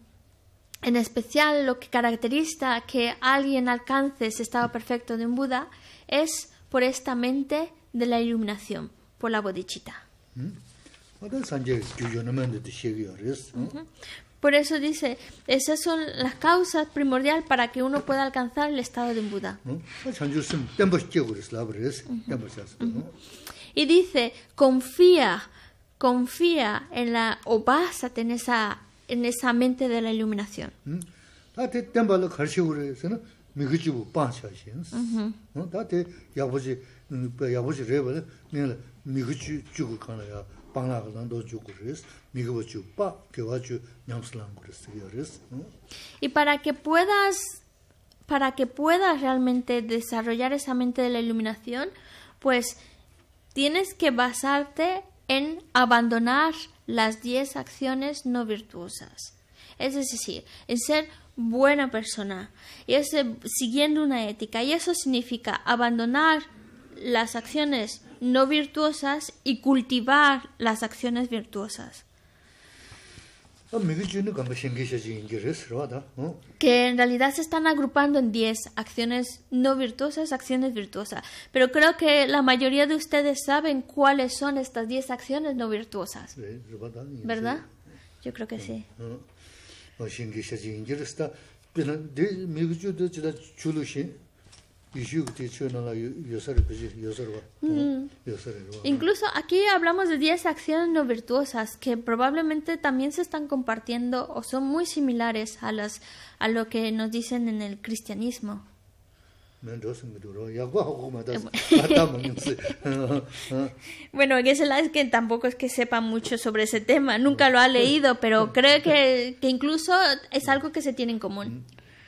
[SPEAKER 2] en especial lo que caracteriza que alguien alcance ese estado perfecto de un Buda es por esta mente de la iluminación por la bodichita. ¿Mm?
[SPEAKER 1] ¿eh?
[SPEAKER 2] Por eso dice, esas son las causas primordiales para que uno pueda alcanzar el estado de un Buda. Y dice, confía, confía en la, o en esa, en esa mente de la iluminación. ¿Mm? y para que puedas para que puedas realmente desarrollar esa mente de la iluminación pues tienes que basarte en abandonar las 10 acciones no virtuosas es decir en ser buena persona y eh, siguiendo una ética y eso significa abandonar las acciones no virtuosas y cultivar las acciones virtuosas. Que en realidad se están agrupando en 10 acciones no virtuosas, acciones virtuosas. Pero creo que la mayoría de ustedes saben cuáles son estas 10 acciones no virtuosas. ¿Verdad? Yo creo que sí.
[SPEAKER 1] Mm. Incluso
[SPEAKER 2] aquí hablamos de 10 acciones no virtuosas que probablemente también se están compartiendo o son muy similares a, las, a lo que nos dicen en el cristianismo. bueno, lado es que tampoco es que sepa mucho sobre ese tema, nunca lo ha leído, pero mm. creo que, que incluso es algo que se tiene en común. Mm.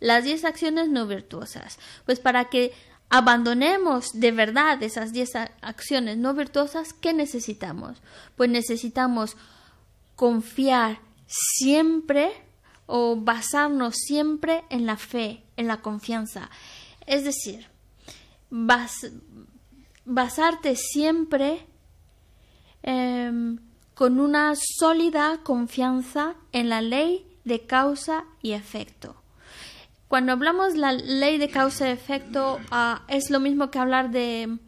[SPEAKER 2] las 10 acciones no virtuosas. Pues para que abandonemos de verdad esas 10 acciones no virtuosas, ¿qué necesitamos? Pues necesitamos confiar siempre o basarnos siempre en la fe, en la confianza. Es decir, basarte siempre em, con una sólida confianza en la ley de causa y efecto. Cuando hablamos la ley de causa-efecto, y ah, es lo mismo que hablar de,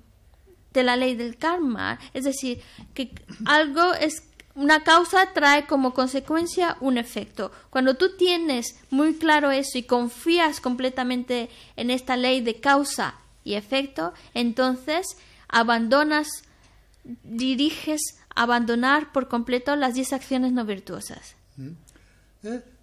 [SPEAKER 2] la ley del karma. Es decir, que algo es una causa trae como consecuencia un efecto. Cuando tú tienes muy claro eso y confías completamente en esta ley de causa y efecto, entonces abandonas, diriges abandonar por completo las 10 acciones no virtuosas.
[SPEAKER 1] Mm. Eh,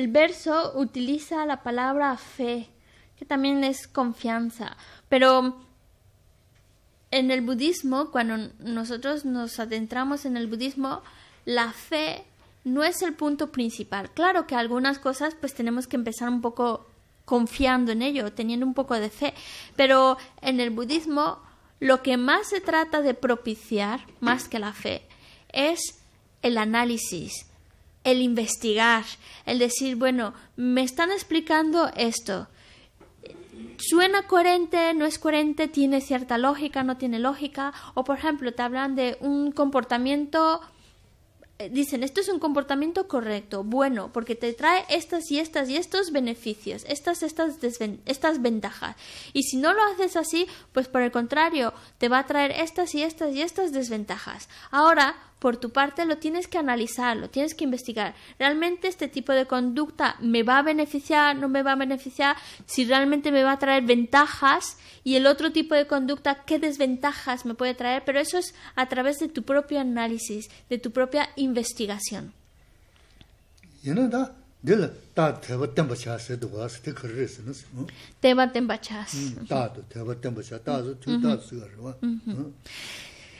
[SPEAKER 2] El verso utiliza la palabra fe, que también es confianza, pero en el budismo, cuando nosotros nos adentramos en el budismo, la fe no es el punto principal. Claro que algunas cosas pues tenemos que empezar un poco confiando en ello, teniendo un poco de fe, pero en el budismo lo que más se trata de propiciar, más que la fe, es el análisis, el investigar, el decir, bueno, me están explicando esto. Suena coherente, no es coherente, tiene cierta lógica, no tiene lógica. O, por ejemplo, te hablan de un comportamiento eh, dicen, esto es un comportamiento correcto, bueno, porque te trae estas y estas y estos beneficios, estas, estas, estas ventajas. Y si no lo haces así, pues por el contrario, te va a traer estas y estas y estas desventajas. Ahora, por tu parte lo tienes que analizar, lo tienes que investigar. ¿Realmente este tipo de conducta me va a beneficiar, no me va a beneficiar? Si realmente me va a traer ventajas y el otro tipo de conducta, ¿qué desventajas me puede traer? Pero eso es a través de tu propio análisis, de tu propia investigación.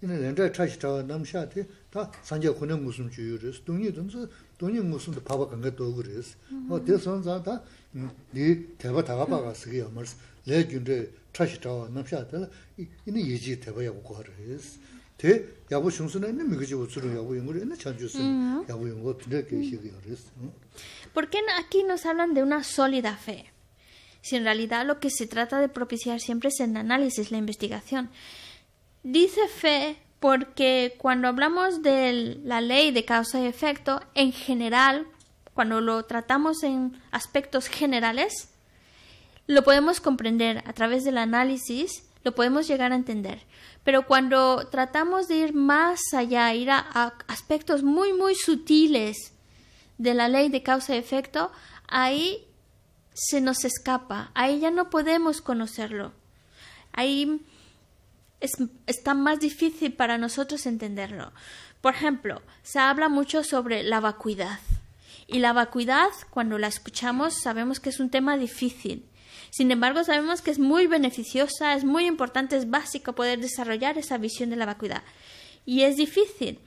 [SPEAKER 2] ¿Por qué aquí nos hablan de una sólida fe? Si en realidad lo que se trata de propiciar siempre es el análisis, la investigación, Dice fe porque cuando hablamos de la ley de causa y efecto, en general, cuando lo tratamos en aspectos generales, lo podemos comprender a través del análisis, lo podemos llegar a entender. Pero cuando tratamos de ir más allá, ir a, aspectos muy, muy sutiles de la ley de causa y efecto, ahí se nos escapa, ahí ya no podemos conocerlo. Ahí está más difícil para nosotros entenderlo. Por ejemplo, se habla mucho sobre la vacuidad. Y la vacuidad, cuando la escuchamos, sabemos que es un tema difícil. Sin embargo, sabemos que es muy beneficiosa, es muy importante, es básico poder desarrollar esa visión de la vacuidad. Y es difícil.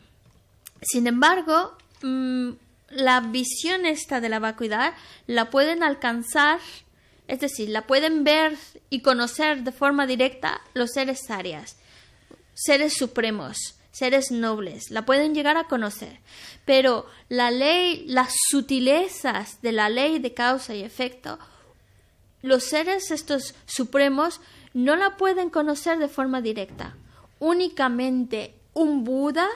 [SPEAKER 2] Sin embargo, mm, la visión esta de la vacuidad la pueden alcanzar es decir, la pueden ver y conocer de forma directa los seres arias, seres supremos, seres nobles, la pueden llegar a conocer. Pero la ley, las sutilezas de la ley de causa y efecto, los seres estos supremos no la pueden conocer de forma directa. Únicamente un Buda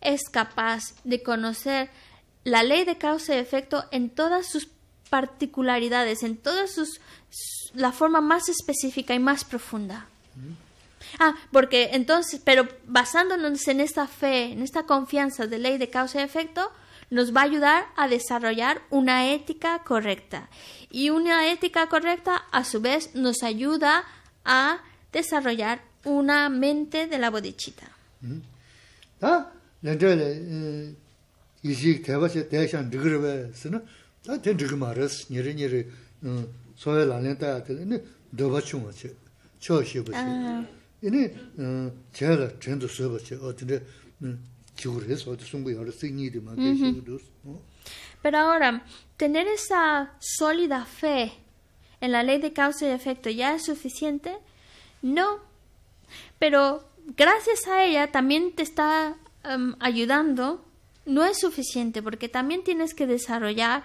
[SPEAKER 2] es capaz de conocer la ley de causa y efecto en todas sus particularidades, en todas sus la forma más específica y más profunda. Ah, porque entonces, pero basándonos en esta fe, en esta confianza de ley de causa y efecto, nos va a ayudar a desarrollar una ética correcta. Y una ética correcta, a su vez, nos ayuda a desarrollar una mente de la bodichita.
[SPEAKER 1] ¿Ah? Pero
[SPEAKER 2] ahora, tener esa sólida fe en la ley de causa y efecto ya es suficiente? No. Pero gracias a ella también te está em, ayudando no es suficiente porque también tienes que desarrollar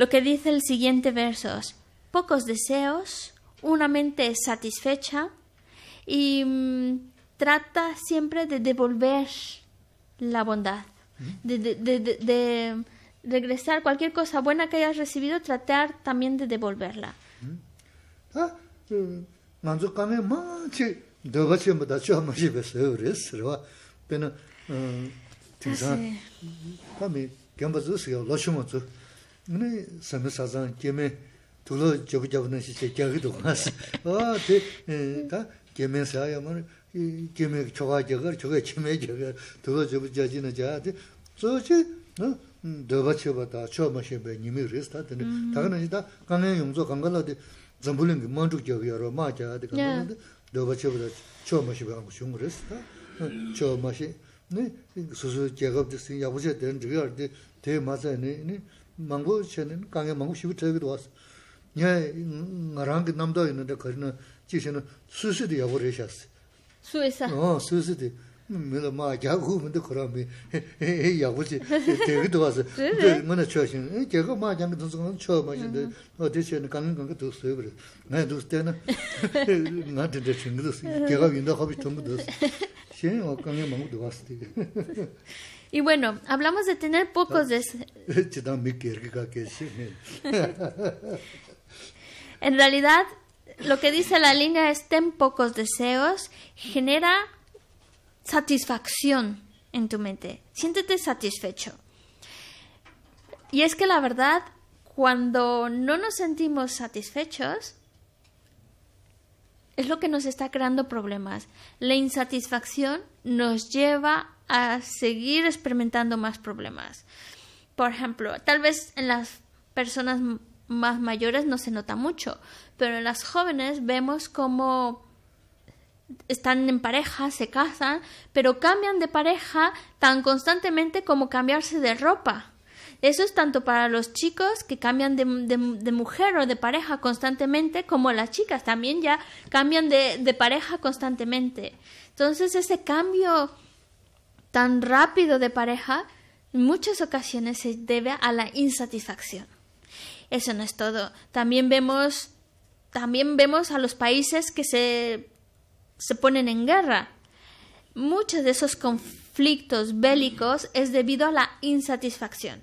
[SPEAKER 2] lo que dice el siguiente verso. Pocos deseos, una mente satisfecha y mm, trata siempre de devolver la bondad, de, regresar cualquier cosa buena que hayas recibido, tratar también de devolverla. ¿Mm?
[SPEAKER 1] Ah, eh, ngani sami sazan kime tulu jabu jabu nasi ah, eh, che kya gido ngas. O, te, ta, kime saya ma, kime choga jagar, choga kime jagar, tulu jabu jaji na jaya, te, so che, no, doba cheba ta, cho ma shenbe, nimi res ta, tani, taga nasi ta, kangen yungzo, kangen la, te, zambu lingi manchuk 망고 쳔은 강에 망고 시부 저기도 왔어. 네 나랑 그 남도 있는데 거기는 지시는 수수도 여버리셨어.
[SPEAKER 2] 수에서. 어,
[SPEAKER 1] 수수도. 뭐 맞아. 고문도 그러면 에이 야고지 되기도 와서. 내가 뭐나 쳐신. 내가 맞아. 내가 저거는 쳐 맞는데 어디 쳐는 가는 건가 더 쓰여 버려. 내 둘째는 나한테 더 친구도 있어. 내가 윈도우 하고 좀 더. 어 강에 망고도 왔어.
[SPEAKER 2] Y bueno, hablamos de tener pocos ah, deseos. en realidad, lo que dice la línea es ten pocos deseos, genera satisfacción en tu mente. Siéntete satisfecho. Y es que la verdad, cuando no nos sentimos satisfechos, es lo que nos está creando problemas. La insatisfacción nos lleva a seguir experimentando más problemas. Por ejemplo, tal vez en las personas más mayores no se nota mucho, pero en las jóvenes vemos cómo están en pareja, se casan, pero cambian de pareja tan constantemente como cambiarse de ropa. Eso es tanto para los chicos que cambian de, mujer o de pareja constantemente, como las chicas también ya cambian de pareja constantemente. Entonces ese cambio tan rápido de pareja en muchas ocasiones se debe a la insatisfacción. Eso no es todo. También vemos, también vemos a los países que se, se ponen en guerra. Muchos de esos conflictos bélicos es debido a la insatisfacción.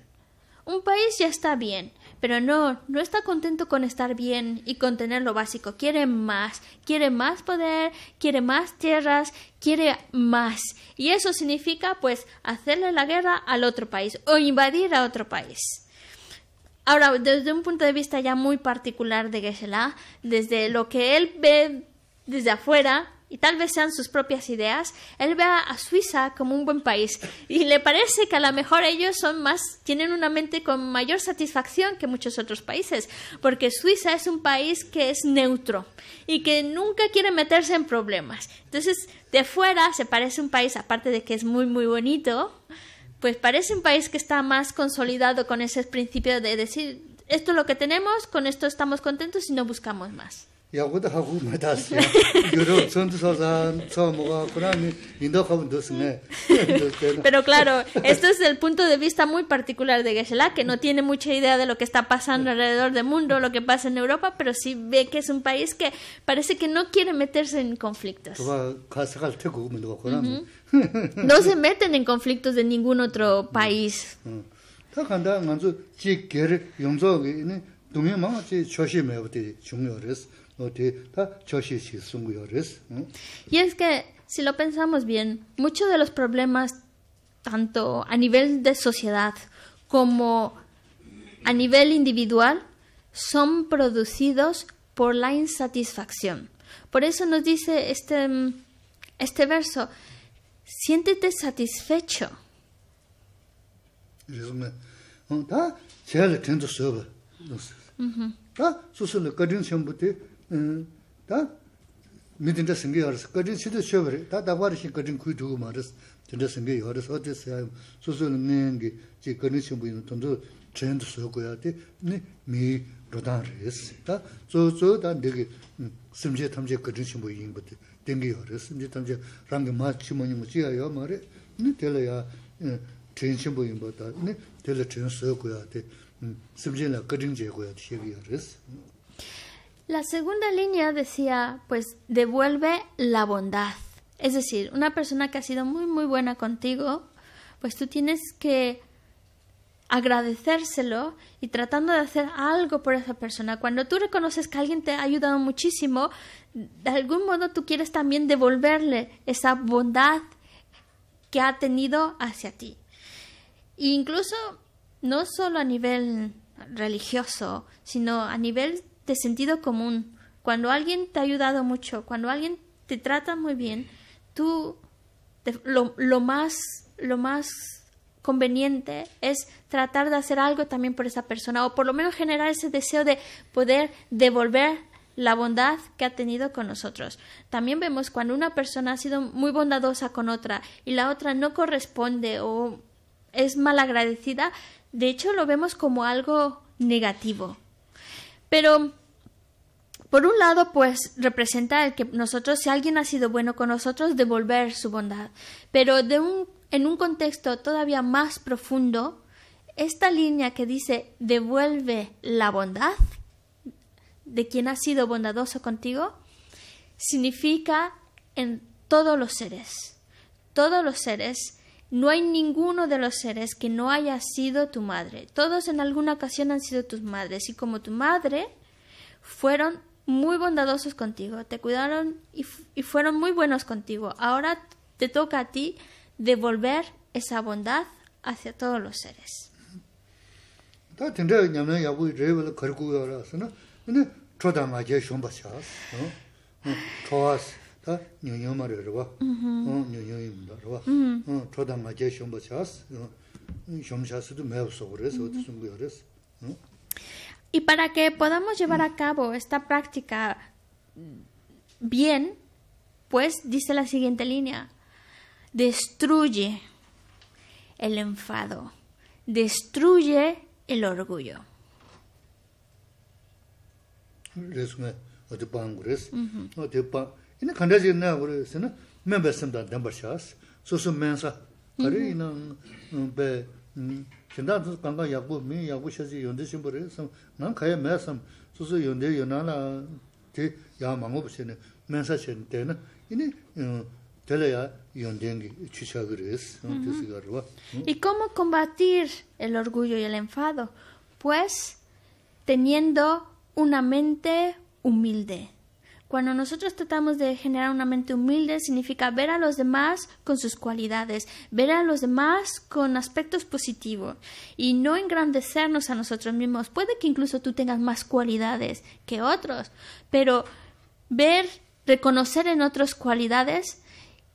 [SPEAKER 2] Un país ya está bien, pero no, no está contento con estar bien y con tener lo básico. Quiere más, quiere más poder, quiere más tierras, quiere más. Y eso significa, pues, hacerle la guerra al otro país o invadir a otro país. Ahora, desde un punto de vista ya muy particular de gessela desde lo que él ve desde afuera, y tal vez sean sus propias ideas, él ve a Suiza como un buen país y le parece que a lo mejor ellos son más, tienen una mente con mayor satisfacción que muchos otros países, porque Suiza es un país que es neutro y que nunca quiere meterse en problemas. Entonces, de fuera se parece un país, aparte de que es muy, muy bonito, pues parece un país que está más consolidado con ese principio de decir, esto es lo que tenemos, con esto estamos contentos y no buscamos más.
[SPEAKER 1] Pero claro,
[SPEAKER 2] esto es el punto de vista muy particular de Gesela que no tiene mucha idea de lo que está pasando alrededor del mundo, lo que pasa en Europa, pero sí ve que es un país que parece que no quiere meterse en conflictos. No se meten en conflictos de ningún otro país. Y es que, si lo pensamos bien, muchos de los problemas, tanto a nivel de sociedad como a nivel individual, son producidos por la insatisfacción. Por eso nos dice este, mm, este verso, siéntete satisfecho.
[SPEAKER 1] 다 미든데 생겨 알았어. 거진 시도 쉬어버려. 다 다바르시 거든 그 두고 말았어. 진짜 생겨 알았어. 어째서야 소소는 내는게 지 거는 신부인 돈도 전도 쓰고야 돼. 네미 로다르스. 다 조조다 되게 심지 탐지 거진 신부인 것도 된게 알았어. 심지 탐지 람게 마치 뭐니 뭐지야요 말에. 네 될어야 전 신부인 것도 네 될어 전 쓰고야 돼. 심지나 거진 제고야 되게
[SPEAKER 2] La segunda línea decía, pues, devuelve la bondad. Es decir, una persona que ha sido muy, muy buena contigo, pues tú tienes que agradecérselo y tratando de hacer algo por esa persona. Cuando tú reconoces que alguien te ha ayudado muchísimo, de algún modo tú quieres también devolverle esa bondad que ha tenido hacia ti. E incluso no solo a nivel religioso, sino a nivel de sentido común. Cuando alguien te ha ayudado mucho, cuando alguien te trata muy bien, tú lo, lo, más lo más conveniente es tratar de hacer algo también por esa persona o por lo menos generar ese deseo de poder devolver la bondad que ha tenido con nosotros. También vemos cuando una persona ha sido muy bondadosa con otra y la otra no corresponde o es malagradecida, de hecho lo vemos como algo negativo. Pero por un lado, pues representa el que nosotros, si alguien ha sido bueno con nosotros, devolver su bondad. Pero de un, en un contexto todavía más profundo, esta línea que dice devuelve la bondad de quien ha sido bondadoso contigo, significa en todos los seres. Todos los seres. No hay ninguno de los seres que no haya sido tu madre. Todos en alguna ocasión han sido tus madres. Y como tu madre, fueron muy bondadosos contigo, te cuidaron y, y fueron muy buenos contigo. Ahora te toca a ti devolver esa bondad hacia todos los seres. Y para que podamos llevar a cabo esta práctica bien, pues dice la siguiente línea, destruye el enfado, destruye el orgullo. ¿Y cómo combatir el orgullo y el enfado? Pues teniendo una mente humilde. Cuando nosotros tratamos de generar una mente humilde, significa ver a los demás con sus cualidades, ver a los demás con aspectos positivos y no engrandecernos a nosotros mismos. Puede que incluso tú tengas más cualidades que otros, pero ver, reconocer en otros cualidades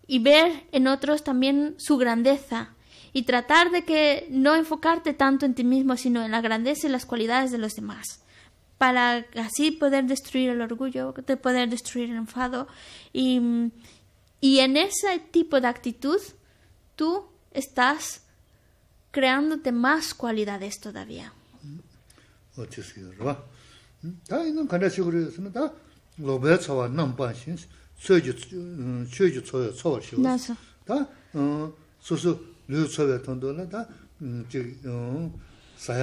[SPEAKER 2] y ver en otros también su grandeza y tratar de que no enfocarte tanto en ti mismo, sino en la grandeza y las cualidades de los demás para así poder destruir el orgullo, poder destruir el enfado. Y, y en ese tipo de actitud tú estás creándote más cualidades todavía. Luego,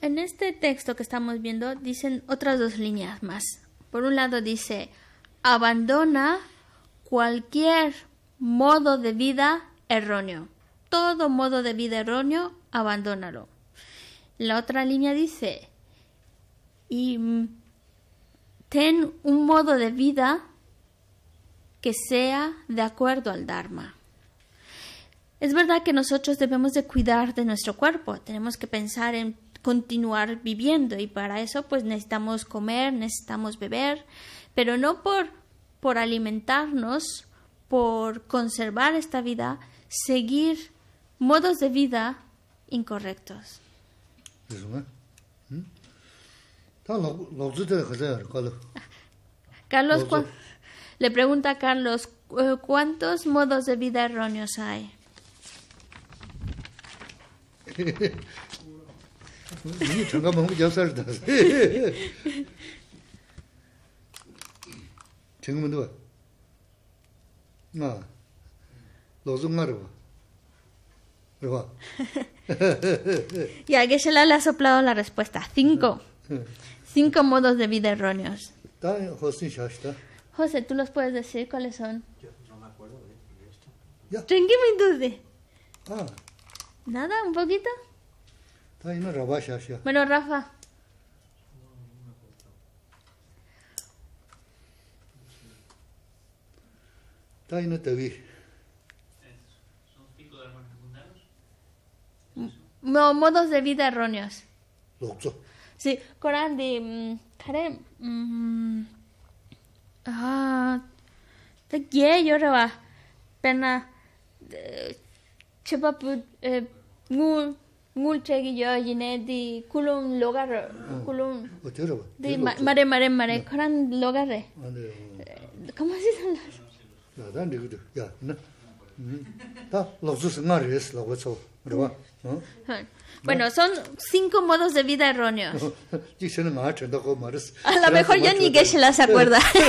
[SPEAKER 2] en este texto que estamos viendo, dicen otras dos líneas más. Por un lado dice, abandona cualquier modo de vida erróneo. Todo modo de vida erróneo, abandónalo. La otra línea dice, y ten un modo de vida que sea de acuerdo al Dharma. Es verdad que nosotros debemos de cuidar de nuestro cuerpo, tenemos que pensar en continuar viviendo y para eso pues necesitamos comer, necesitamos beber, pero no por, por alimentarnos, por conservar esta vida, seguir modos de vida incorrectos. Pues, Carlos, le pregunta a Carlos, eh, ¿cuántos modos de vida erróneos hay?
[SPEAKER 1] ya, Geshe-la
[SPEAKER 2] pues. le ha soplado la respuesta. Cinco cinco modos de vida erróneos. José, ¿tú los puedes decir cuáles son? Yo no me acuerdo de esto. ¿Tengo mi ah. ¿Nada? ¿Un poquito? Bueno, Rafa.
[SPEAKER 1] no te vi. ¿Son cinco de los secundarias.
[SPEAKER 2] No, modos de vida erróneos. sí, Corán mm, mm, mm, ah, de Care Ah Te qué yo reba pena chepa ngul, ngul ngu chegi yo yine di kulum logar ah, kulum
[SPEAKER 1] de mare
[SPEAKER 2] mare mare Corán logar re ¿Cómo se dice?
[SPEAKER 1] Nada, ni gudu. Ya, ¿no? Da, lo zus ngar es, lo gozo.
[SPEAKER 2] Bueno, son cinco modos de vida erróneos.
[SPEAKER 1] A lo mejor ya ni Geshe las acuerda.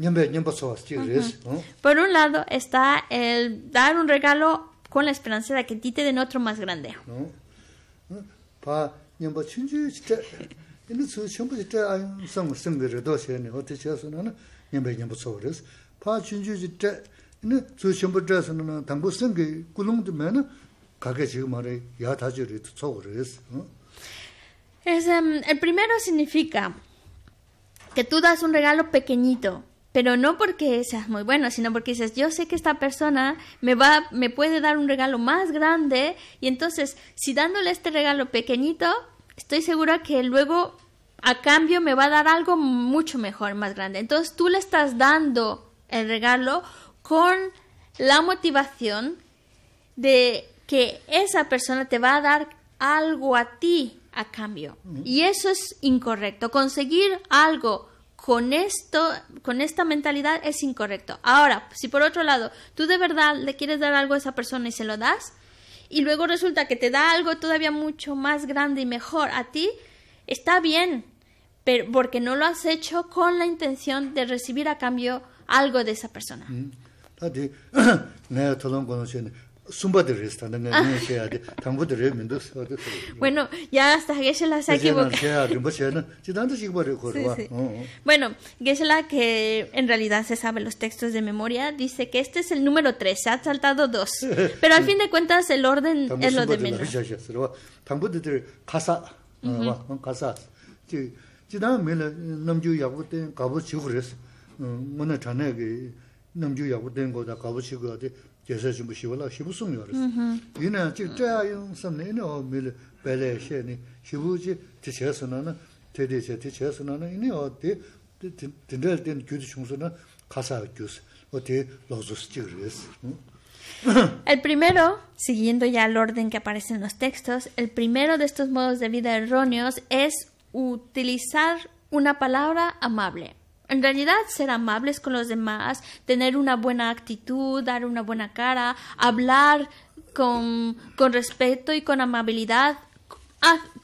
[SPEAKER 1] Mm,
[SPEAKER 2] Por un lado está el dar un regalo con la esperanza de que ti te den otro más grande.
[SPEAKER 1] Mm, Em,
[SPEAKER 2] el primero significa que tú das un regalo pequeñito, pero no porque seas muy bueno, sino porque dices, yo sé que esta persona me, va, me puede dar un regalo más grande, y entonces, si dándole este regalo pequeñito, estoy segura que luego a cambio me va a dar algo mucho mejor, más grande. Entonces tú le estás dando el regalo con la motivación de que esa persona te va a dar algo a ti a cambio. Y eso es incorrecto. Conseguir algo con esto, con esta mentalidad es incorrecto. Ahora, si por otro lado, tú de verdad le quieres dar algo a esa persona y se lo das, y luego resulta que te da algo todavía mucho más grande y mejor a ti, está bien, pero porque no lo has hecho con la intención de recibir a cambio algo de esa persona. Bueno, ya hasta Geshe-la se ha equivocado. Bueno, Geshe-la, que en realidad se sabe los textos de memoria, dice que este es el número 3, se ha saltado 2. Pero al fin de cuentas el orden es lo de menos. El primero, siguiendo ya el orden que aparece en los textos, el primero de estos modos de vida erróneos es utilizar una palabra amable. En realidad, ser amables con los demás, tener una buena actitud, dar una buena cara, hablar con, respeto y con amabilidad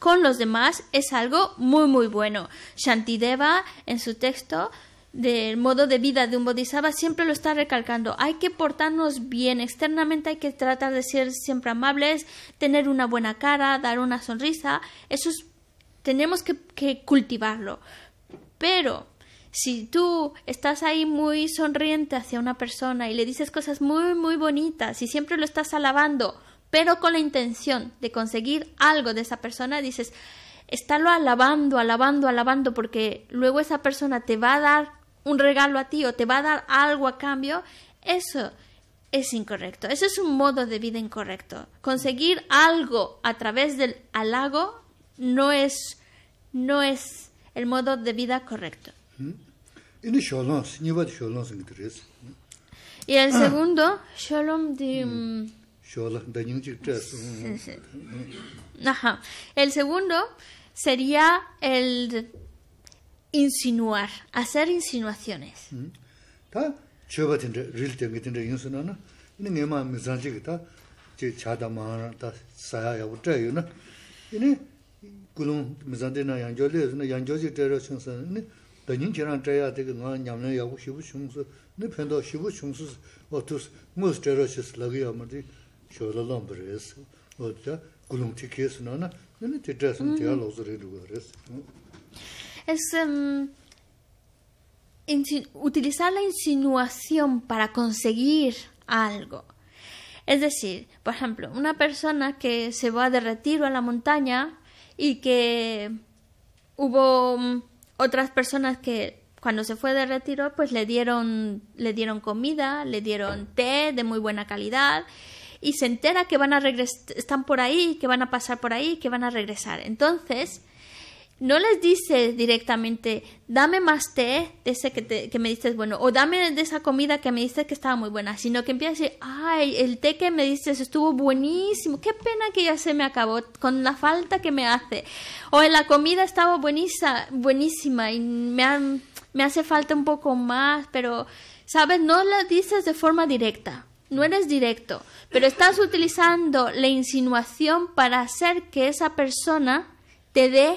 [SPEAKER 2] con los demás es algo muy muy bueno. Shantideva en su texto del modo de vida de un bodhisattva siempre lo está recalcando. Hay que portarnos bien externamente, hay que tratar de ser siempre amables, tener una buena cara, dar una sonrisa. Eso es, tenemos que, que cultivarlo. Pero si tú estás ahí muy sonriente hacia una persona y le dices cosas muy, muy bonitas y siempre lo estás alabando, pero con la intención de conseguir algo de esa persona, dices, lo alabando, alabando, alabando, porque luego esa persona te va a dar un regalo a ti o te va a dar algo a cambio, eso es incorrecto. Eso es un modo de vida incorrecto. Conseguir algo a través del halago no es, no es el modo de vida correcto.
[SPEAKER 1] Yini sholons, nyebat sholons nge terezi.
[SPEAKER 2] Y el segundo, sholom di...
[SPEAKER 1] Sholom, 나하 chik terezi.
[SPEAKER 2] El segundo, seria el insinuar, hacer insinuaciones.
[SPEAKER 1] Hmm. Ta, txuebat rilti nge terezi yun suna na, yini nye ma mizan chiki ta, txie chada ma haran ta tsaya ya terezi yun na, yini kulun mizan terezi na yangyo lezi na, chik terezi yun suna, Es
[SPEAKER 2] utilizar la insinuación para conseguir algo. Es decir, por ejemplo, una persona que se va de retiro a la montaña y que hubo... Mm, otras personas que cuando se fue de retiro, pues le dieron, le dieron comida, le dieron té de muy buena calidad y se entera que van a regresar, están por ahí, que van a pasar por ahí, que van a regresar. Entonces, no les dices directamente, dame más té de ese que, me dices bueno, o dame de esa comida que me dices que estaba muy buena, sino que empiezas a decir, ay, el té que me dices estuvo buenísimo, qué pena que ya se me acabó, con la falta que me hace, o la comida estaba buenísima, buenísima y me, me hace falta un poco más, pero, ¿sabes? No lo dices de forma directa. No eres directo, pero estás utilizando la insinuación para hacer que esa persona te dé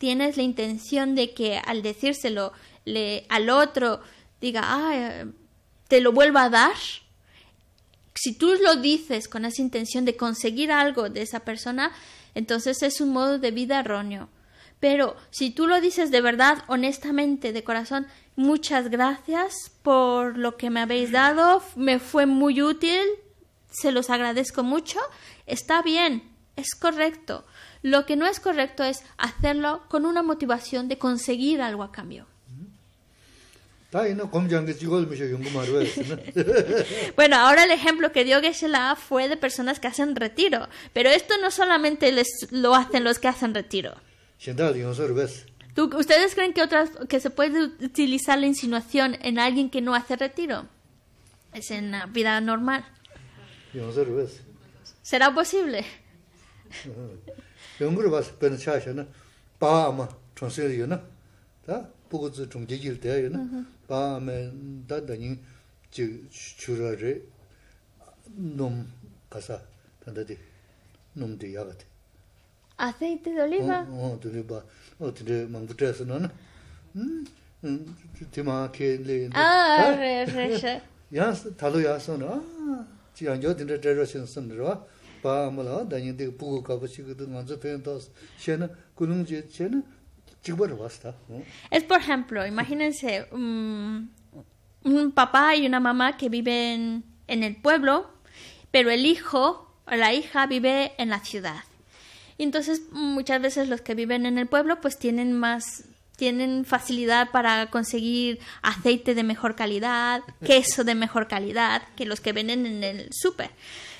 [SPEAKER 2] tienes la intención de que al decírselo le, al otro diga, ah, te lo vuelva a dar, si tú lo dices con esa intención de conseguir algo de esa persona, entonces es un modo de vida erróneo. Pero si tú lo dices de verdad, honestamente, de corazón, muchas gracias por lo que me habéis dado, me fue muy útil, se los agradezco mucho, está bien, es correcto. Lo que no es correcto es hacerlo con una motivación de conseguir algo a cambio. bueno, ahora el ejemplo que dio Geshe-la fue de personas que hacen retiro, pero esto no solamente lo hacen los que hacen retiro.
[SPEAKER 1] ¿Ustedes
[SPEAKER 2] creen que, que se puede utilizar la insinuación en alguien que no hace retiro? Es en la vida normal. ¿Será posible?
[SPEAKER 1] yungur bas bina cha xa na paa ma chonsi yu na da buku zi chung ji jil daya yu na paa ma da da nying ji chura ri nung ba? na
[SPEAKER 2] Es por ejemplo, imagínense um, un papá y una mamá que viven en el pueblo, pero el hijo o la hija vive en la ciudad. y Entonces, muchas veces los que viven en el pueblo pues tienen más tienen facilidad para conseguir aceite de mejor calidad, queso de mejor calidad que los que venden en el súper.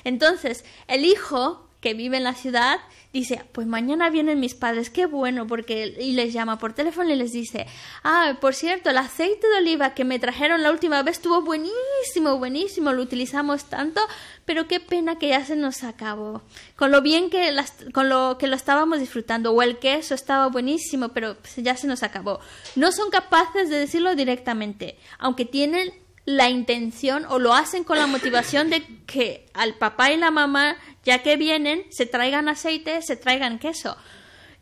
[SPEAKER 2] Entonces, el hijo que vive en la ciudad dice, pues mañana vienen mis padres, qué bueno, porque y les llama por teléfono y les dice, ah, por cierto, el aceite de oliva que me trajeron la última vez estuvo buenísimo, buenísimo, lo utilizamos tanto, pero qué pena que ya se nos acabó. Con lo bien que las, con lo que lo estábamos disfrutando o el queso estaba buenísimo, pero pues ya se nos acabó. No son capaces de decirlo directamente, aunque tienen la intención o lo hacen con la motivación de que al papá y la mamá, ya que vienen, se traigan aceite, se traigan queso.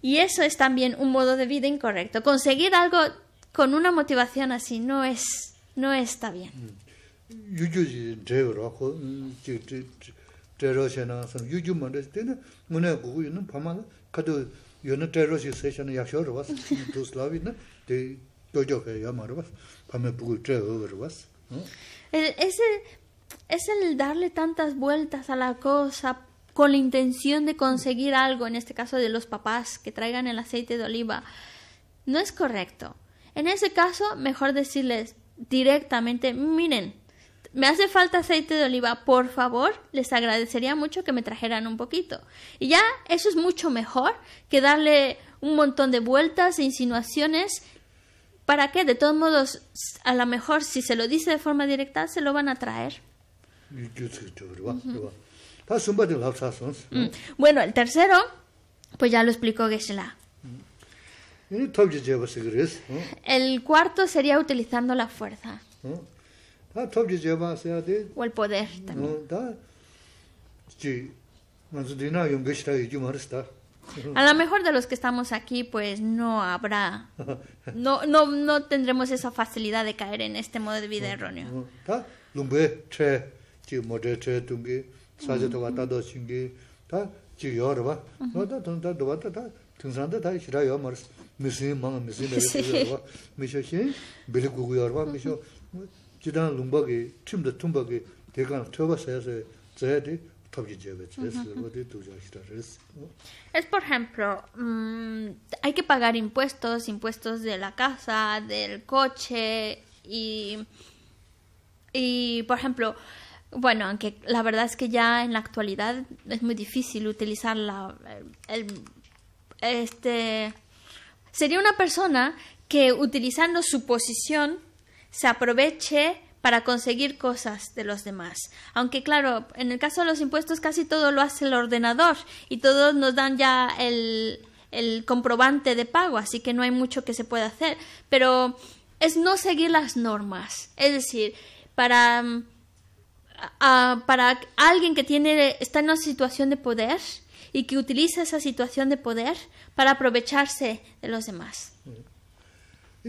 [SPEAKER 2] Y eso es también un modo de vida incorrecto. Conseguir algo con una motivación así no es no está bien es el darle tantas vueltas a la cosa con la intención de conseguir algo, en este caso de los papás que traigan el aceite de oliva. No es correcto. En ese caso, mejor decirles directamente, miren, me hace falta aceite de oliva, por favor, les agradecería mucho que me trajeran un poquito. Y ya eso es mucho mejor que darle un montón de vueltas e insinuaciones ¿Para qué? De todos modos, a lo mejor si se lo dice de forma directa, se lo van a traer. Mm. Bueno, el tercero, pues ya lo explicó geshe mm. El cuarto sería utilizando la fuerza.
[SPEAKER 1] Ah,
[SPEAKER 2] o el poder también. A lo mejor de los que estamos aquí, pues no habrá, no, no, no tendremos esa facilidad de caer en este modo de vida erróneo. Es por ejemplo, mm, hay que pagar impuestos, impuestos de la casa, del coche y, y por ejemplo, bueno, aunque la verdad es que ya en la actualidad es muy difícil utilizar la, este, sería una persona que utilizando su posición se aproveche para conseguir cosas de los demás. Aunque claro, en el caso de los impuestos casi todo lo hace el ordenador y todos nos dan ya el, comprobante de pago, así que no hay mucho que se pueda hacer. Pero es no seguir las normas. Es decir, para, para alguien que tiene, está en una situación de poder y que utiliza esa situación de poder para aprovecharse de los demás.
[SPEAKER 1] Mm.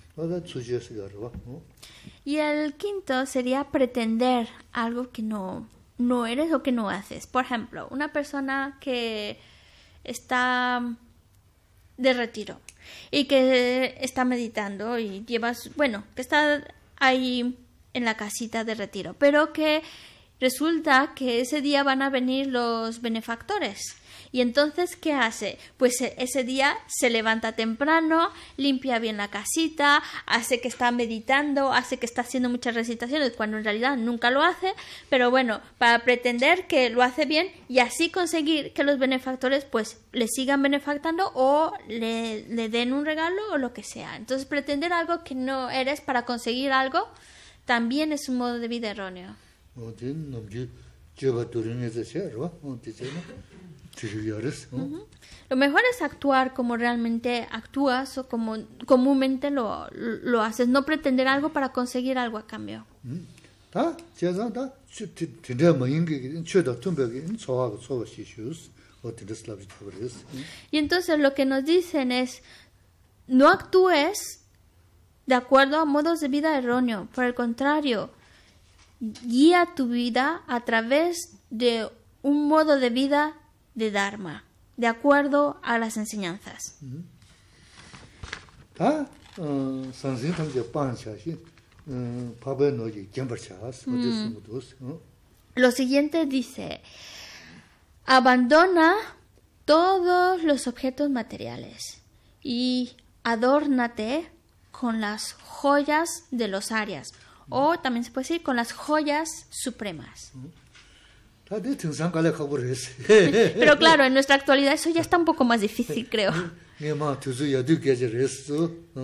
[SPEAKER 2] Y el quinto sería pretender algo que no, no eres o que no haces. Por ejemplo, una persona que está de retiro y que está meditando y llevas, bueno, que está ahí en la casita de retiro, pero que resulta que ese día van a venir los benefactores y entonces, ¿qué hace? Pues e, ese día se levanta temprano, limpia bien la casita, hace que está meditando, hace que está haciendo muchas recitaciones, cuando en realidad nunca lo hace, pero bueno, para pretender que lo hace bien y así conseguir que los benefactores pues le sigan benefactando o le, le den un regalo o lo que sea. Entonces, pretender algo que no eres para conseguir algo también es un modo de vida erróneo. Lo mejor es actuar como realmente actúas o como comúnmente lo, lo haces, no pretender algo para conseguir algo a cambio. Y entonces lo que nos dicen es no actúes de acuerdo a modos de vida erróneo, por el contrario, guía tu vida a través de un modo de vida de Dharma, de acuerdo a las enseñanzas. Lo siguiente dice, abandona todos los objetos materiales y adórnate con las joyas de los arias, o también se puede decir con las joyas supremas.
[SPEAKER 1] Pero claro,
[SPEAKER 2] en nuestra actualidad eso ya está un poco más difícil, creo.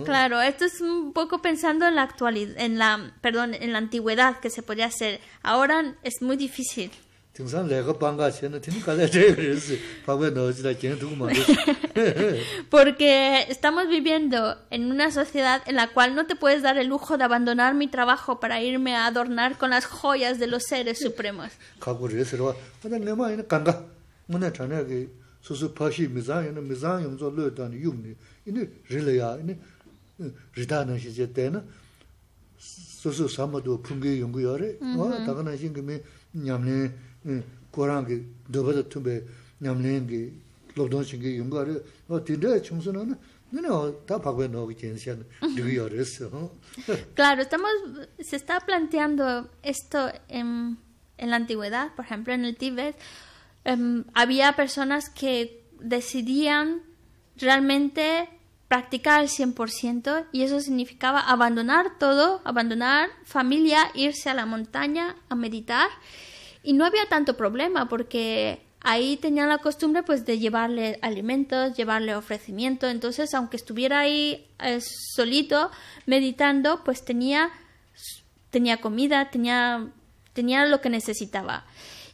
[SPEAKER 2] Claro, esto es un poco pensando en la actualidad, en la, perdón, en la antigüedad que se podía hacer. Ahora es muy difícil.
[SPEAKER 1] Porque
[SPEAKER 2] estamos viviendo en una sociedad en la cual no te puedes dar el lujo de abandonar mi trabajo para irme a adornar con las joyas de los seres supremos.
[SPEAKER 1] Claro,
[SPEAKER 2] estamos, se está planteando esto en, en la antigüedad, por ejemplo, en el Tíbet, em, había personas que decidían realmente practicar al 100% y eso significaba abandonar todo, abandonar familia, irse a la montaña a meditar y no había tanto problema porque ahí tenía la costumbre pues de llevarle alimentos, llevarle ofrecimiento, entonces aunque estuviera ahí eh, solito meditando, pues tenía tenía comida, tenía tenía lo que necesitaba.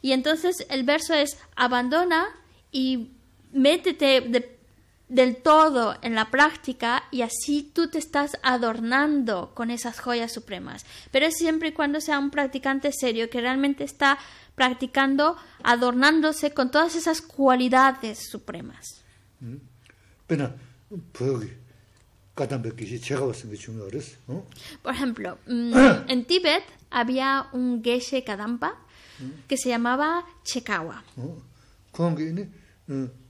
[SPEAKER 2] Y entonces el verso es abandona y métete de del todo en la práctica y así tú te estás adornando con esas joyas supremas. Pero es siempre y cuando sea un practicante serio que realmente está practicando, adornándose con todas esas cualidades supremas. Por ejemplo, mm, ah. en Tíbet había un geshe kadampa mm. que se llamaba Chekawa.
[SPEAKER 1] Mm.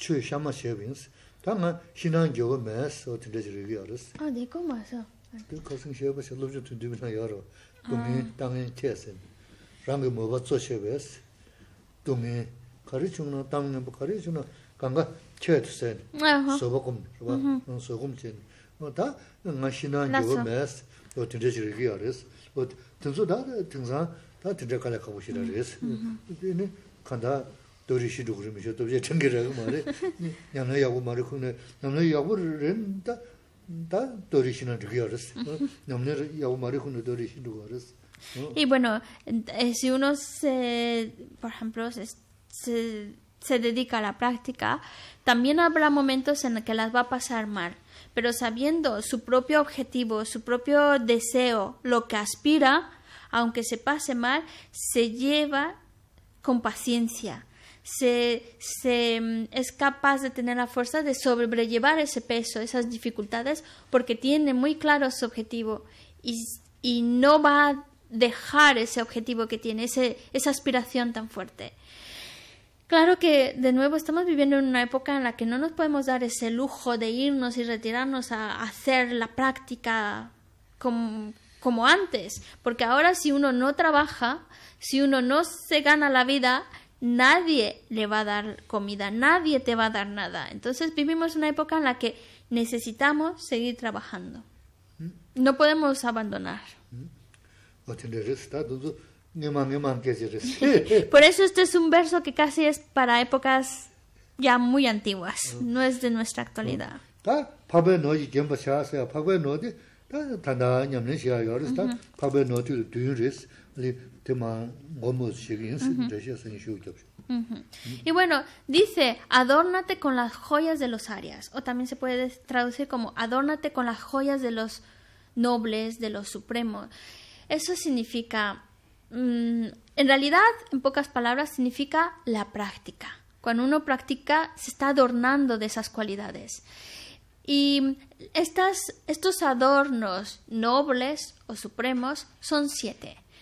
[SPEAKER 1] chū shāma shē bīngs, tā ngā shīnān gyōba mēs, o 그 chī rīgī yārīs. Ā,
[SPEAKER 2] dē kō mā sō.
[SPEAKER 1] Dē kō sīng shē bā shē, lūb chū tūndī bīnā yārō, dōngi tāngi tē sēn, rāngi mō bā tsō shē bēs, dōngi kārī chūng nā, tāngi nā bā kārī chūng o Y
[SPEAKER 2] bueno, eh, si uno se, por ejemplo, se, se dedica a la práctica, también habrá momentos en que las va a pasar mal, pero sabiendo su propio objetivo, su propio deseo, lo que aspira, aunque se pase mal, se lleva con paciencia se, mm, es capaz de tener la fuerza de sobrellevar ese peso, esas dificultades, porque tiene muy claro su objetivo y, no va a dejar ese objetivo que tiene, esa aspiración tan fuerte. Claro que, de nuevo, estamos viviendo en una época en la que no nos podemos dar ese lujo de irnos y retirarnos a hacer la práctica como antes, porque ahora si uno no trabaja, si uno no se gana la vida, nadie le va a dar comida, nadie te va a dar nada. Entonces vivimos una época en la que necesitamos seguir trabajando. No podemos abandonar. Por eso este es un verso que casi es para épocas ya muy antiguas, no es de nuestra actualidad. Y bueno, dice, adórnate con las joyas de los arias, o también se puede traducir como adórnate con las joyas de los nobles, de los supremos. Eso significa, mm, en realidad, en pocas palabras, significa la práctica. Cuando uno practica, se está adornando de esas cualidades. Y estas, estos adornos nobles o supremos son siete.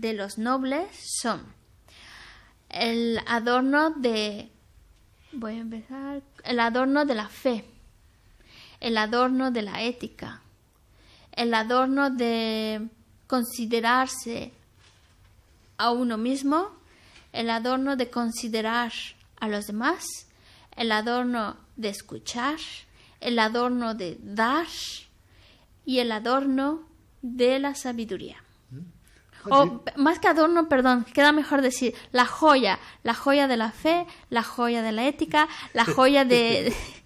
[SPEAKER 2] de los nobles son el adorno de voy a empezar el adorno de la fe, el adorno de la ética, el adorno de considerarse a uno mismo, el adorno de considerar a los demás, el adorno de escuchar, el adorno de dar y el adorno de la sabiduría. O más que adorno, perdón, queda mejor decir la joya, la joya de la fe, la joya de la ética, la joya de...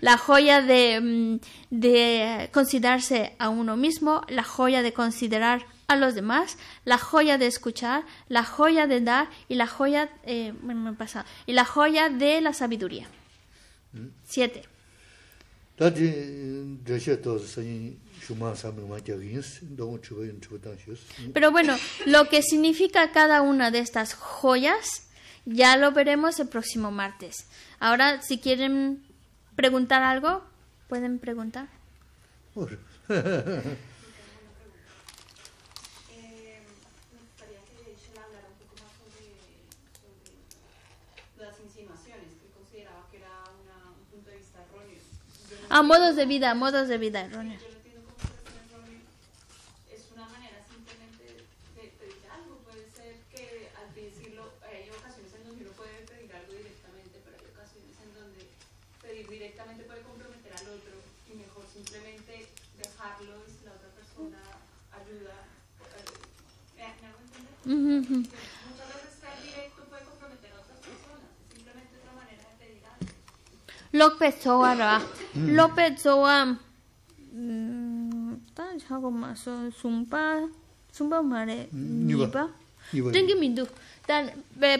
[SPEAKER 2] la joya de, mm, de considerarse a uno mismo, la joya de considerar a los demás, la joya de escuchar, la joya de dar y la joya, eh, me pasado, y la joya de la sabiduría. Mm. Siete. Pero bueno, lo que significa cada una de estas joyas ya lo veremos el próximo martes. Ahora, si quieren preguntar algo, pueden preguntar. A modos de vida, modos de vida, erróneo. Yo lo como que es una manera simplemente
[SPEAKER 4] de pedir algo. Puede ser que al decirlo, eh, hay ocasiones en donde uno puede pedir algo directamente, pero hay ocasiones en donde pedir directamente puede comprometer al otro y mejor simplemente dejarlo y si la otra persona ayuda. Eh, ¿Me hago entendido? Muchas veces ser directo puede comprometer a otras personas.
[SPEAKER 2] Es simplemente otra manera de pedir algo. Lo que sobra. lope tsowa taa chago ma so sungpa sungpa ma re nipa tengi mindu taa pe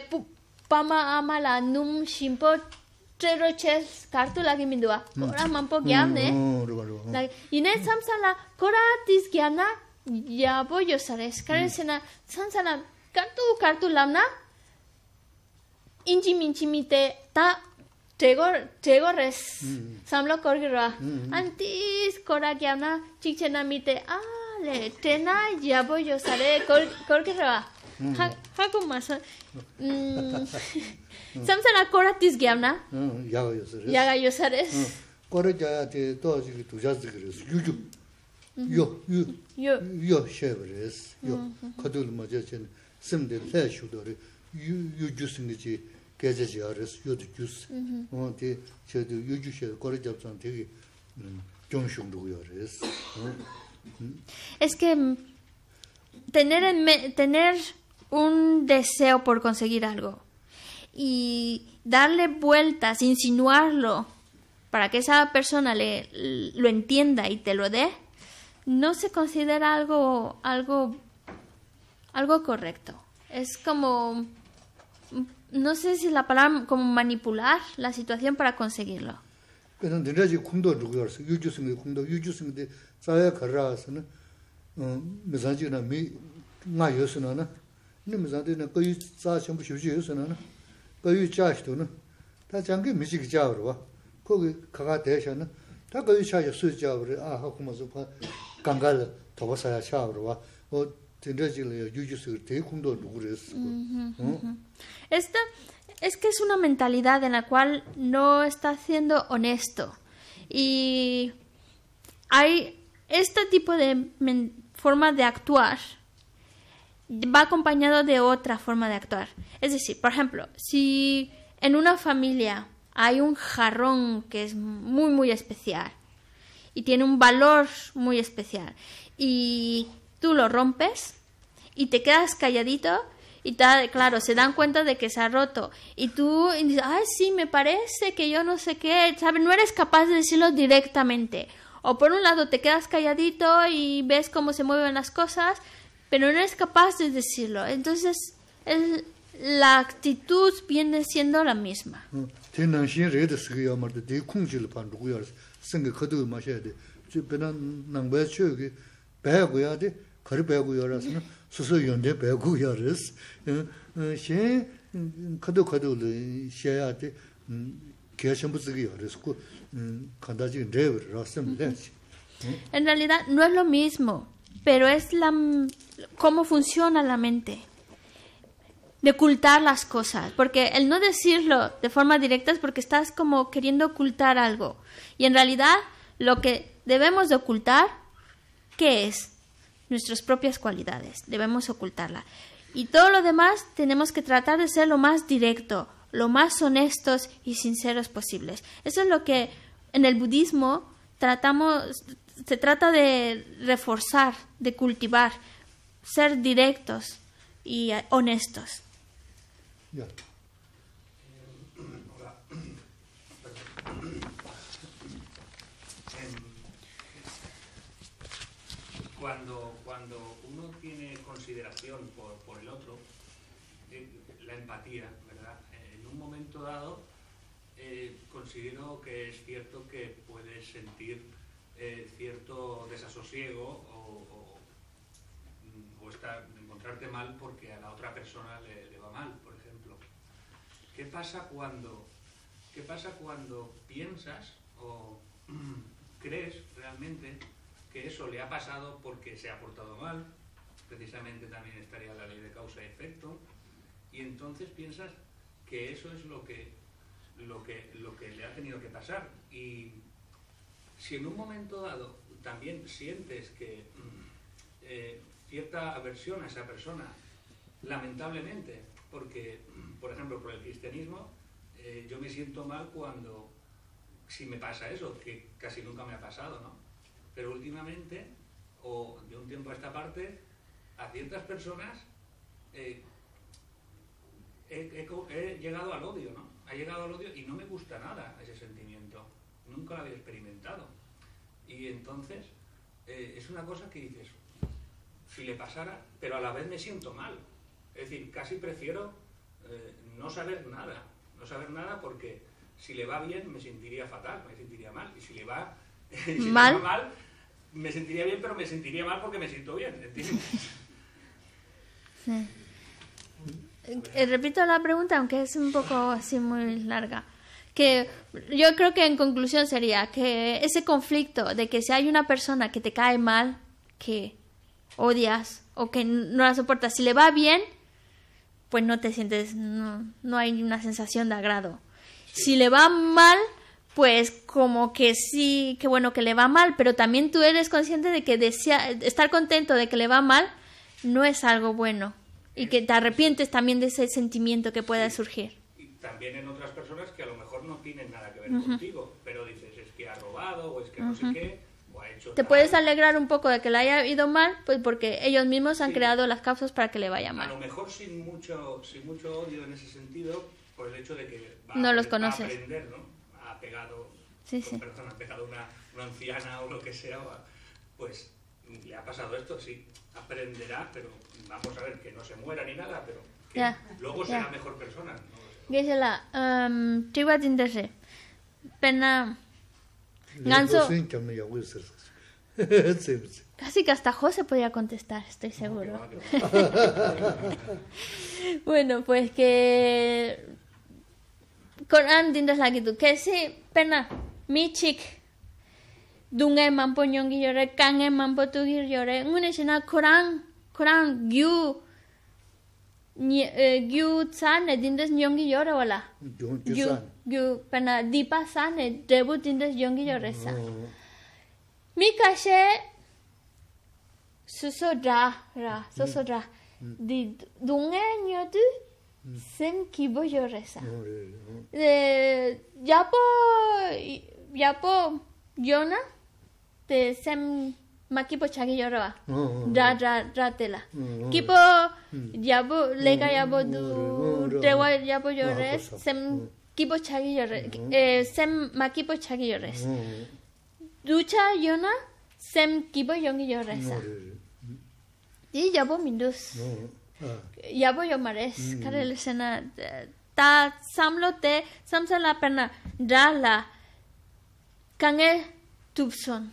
[SPEAKER 2] pama ama num shimpo trero ches kartu lagi mindu wa kora mampo gyam ine tsamsa kora tis yabo kare kartu kartu inchi minchi tegor tegores mm-hmm. samlo korgira mm-hmm. antis kora kyana chichena mite ale tena yabo yo sare korgira
[SPEAKER 1] mm-hmm. ha
[SPEAKER 2] ha ko masa mm. mm. samsa kora tis gyana
[SPEAKER 1] yabo mm, yo sare yaga yo sare kora ja te to ji tu ja ji kres yu yu yo yu yo yo shebres yo kadul ma ja chen sim de le shu dore yu yu ju sing ji
[SPEAKER 2] es que mm, tener tener un deseo por conseguir algo y darle vueltas, insinuarlo para que esa persona lo entienda y te lo dé, no se considera algo algo algo correcto. Es como no sé si es la palabra como manipular la situación para conseguirlo. Esta es que es una mentalidad en la cual no está siendo honesto. Y hay este tipo de forma de actuar va acompañado de otra forma de actuar. Es decir, por ejemplo, si en una familia hay un jarrón que es muy muy especial y tiene un valor muy especial y tú lo rompes y te quedas calladito y tal, claro, se dan cuenta de que se ha roto. Y tú dices, ay, sí, me parece que yo no sé qué, ¿sabes? No eres capaz de decirlo directamente. O por un lado te quedas calladito y ves cómo se mueven las cosas, pero no eres capaz de decirlo. Entonces, la actitud viene siendo la misma.
[SPEAKER 1] Mm. En
[SPEAKER 2] realidad no es lo mismo, pero es la cómo funciona la mente de ocultar las cosas, porque el no decirlo de forma directa es porque estás como queriendo ocultar algo. Y en realidad lo que debemos de ocultar, ¿qué es? nuestras propias cualidades, debemos ocultarla. Y todo lo demás tenemos que tratar de ser lo más directo, lo más honestos y sinceros posibles. Eso es lo que en el budismo tratamos, se trata de reforzar, de cultivar, ser directos y honestos.
[SPEAKER 4] dado eh, considero que es cierto que puedes sentir eh, cierto desasosiego o, mm, encontrarte mal porque a la otra persona le, va mal, por ejemplo. ¿Qué pasa cuando, qué pasa cuando piensas o crees realmente que eso le ha pasado porque se ha portado mal? Precisamente también estaría la ley de causa y efecto. Y entonces piensas que eso es lo que, lo que, lo que le ha tenido que pasar. Y si en un momento dado también sientes que mm, eh, cierta aversión a esa persona, lamentablemente, porque, mm, por ejemplo, por el cristianismo, eh, yo me siento mal cuando, si me pasa eso, que casi nunca me ha pasado, ¿no? Pero últimamente, o de un tiempo a esta parte, a ciertas personas eh, he, llegado al odio, ¿no? Ha llegado al odio y no me gusta nada ese sentimiento. Nunca lo había experimentado. Y entonces eh, es una cosa que dices, si le pasara, pero a la vez me siento mal. Es decir, casi prefiero eh, no saber nada. No saber nada porque si le va bien me sentiría fatal, me sentiría mal. Y si le va, ¿Mal? me sentiría bien, pero me sentiría mal porque me siento bien.
[SPEAKER 2] Sí. Eh, repito la pregunta, aunque es un poco así muy larga. Que yo creo que en conclusión sería que ese conflicto de que si hay una persona que te cae mal, que odias o que no la soportas, si le va bien, pues no te sientes, no, hay una sensación de agrado. Si le va mal, pues como que sí, que bueno que le va mal, pero también tú eres consciente de que desea, estar contento de que le va mal no es algo bueno. Y que te arrepientes también de ese sentimiento que pueda surgir.
[SPEAKER 4] Y también en otras personas que a lo mejor no tienen nada que ver contigo, pero dices, es que ha robado o es que no sé qué. O ha hecho te puedes
[SPEAKER 2] alegrar un poco de que le haya ido mal, pues porque ellos mismos han creado las causas para que le vaya mal.
[SPEAKER 4] A lo mejor sin mucho, sin mucho odio en ese sentido, por el hecho de que va no a, los conoces. aprender, ¿no? Ha pegado, sí, sí. ha pegado una, una, anciana o lo que sea, pues le ha pasado esto, sí, aprenderá, pero vamos a ver, que no se muera ni nada, pero
[SPEAKER 3] que luego será
[SPEAKER 4] mejor persona.
[SPEAKER 2] Gisela, um, em, triba pena, ganso... Casi que hasta José podía contestar, estoy seguro. bueno, pues que... Con Andindas la que tú, que sí, pena, mi chick dunga eman po nyongi jore, kanga eman po tugi jore, ngune xena koran, koran, gyu, e, gyu tsan e dindes nyongi jore wala.
[SPEAKER 3] Gyu,
[SPEAKER 2] gyu, pana dipa san e debu dindes nyongi jore sa. Oh. Mi kashe, suso dra, ra, suso mm. dra, mm. di dunga nyotu, mm. sen kibo jore sa. Oh, e, yapo, yapo, yona, sem ma kipo chagi yorowa ra ra kipo yabo lega yabo du tewa yabo yores mm, mm. eh, sem kipo chagi yores sem mm, ma kipo chagi yores ducha yona sem kipo yongi yoresa di yabo mindus ah. yabo yomares karel sena ta samlo te samsa la perna dala kange tubson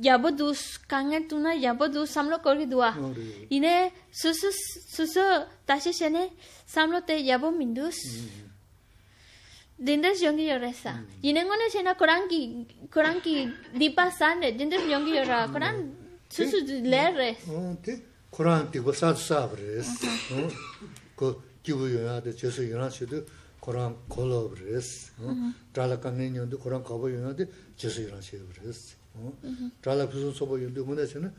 [SPEAKER 2] yabu du kangen tu yabu du samlo korgi duwa. Oh, Ine susu susu tashi shene samlo te yabu mindus. Mm-hmm. Dindas yongi yoresa. Mm-hmm. Ine ngone shena korangi korangi dipa sanre dindas yongi yora. Mm-hmm. Korang susu leres.
[SPEAKER 1] Oh, korang tibu san sabres. Uh-huh. Oh, ko kibu yona de chesu yona shidu korang kolobres. Dala uh-huh. kangen yondu korang kabu yona de chesu yona shidu tālāpi sūn sōpa yuñ tu mūne chi nā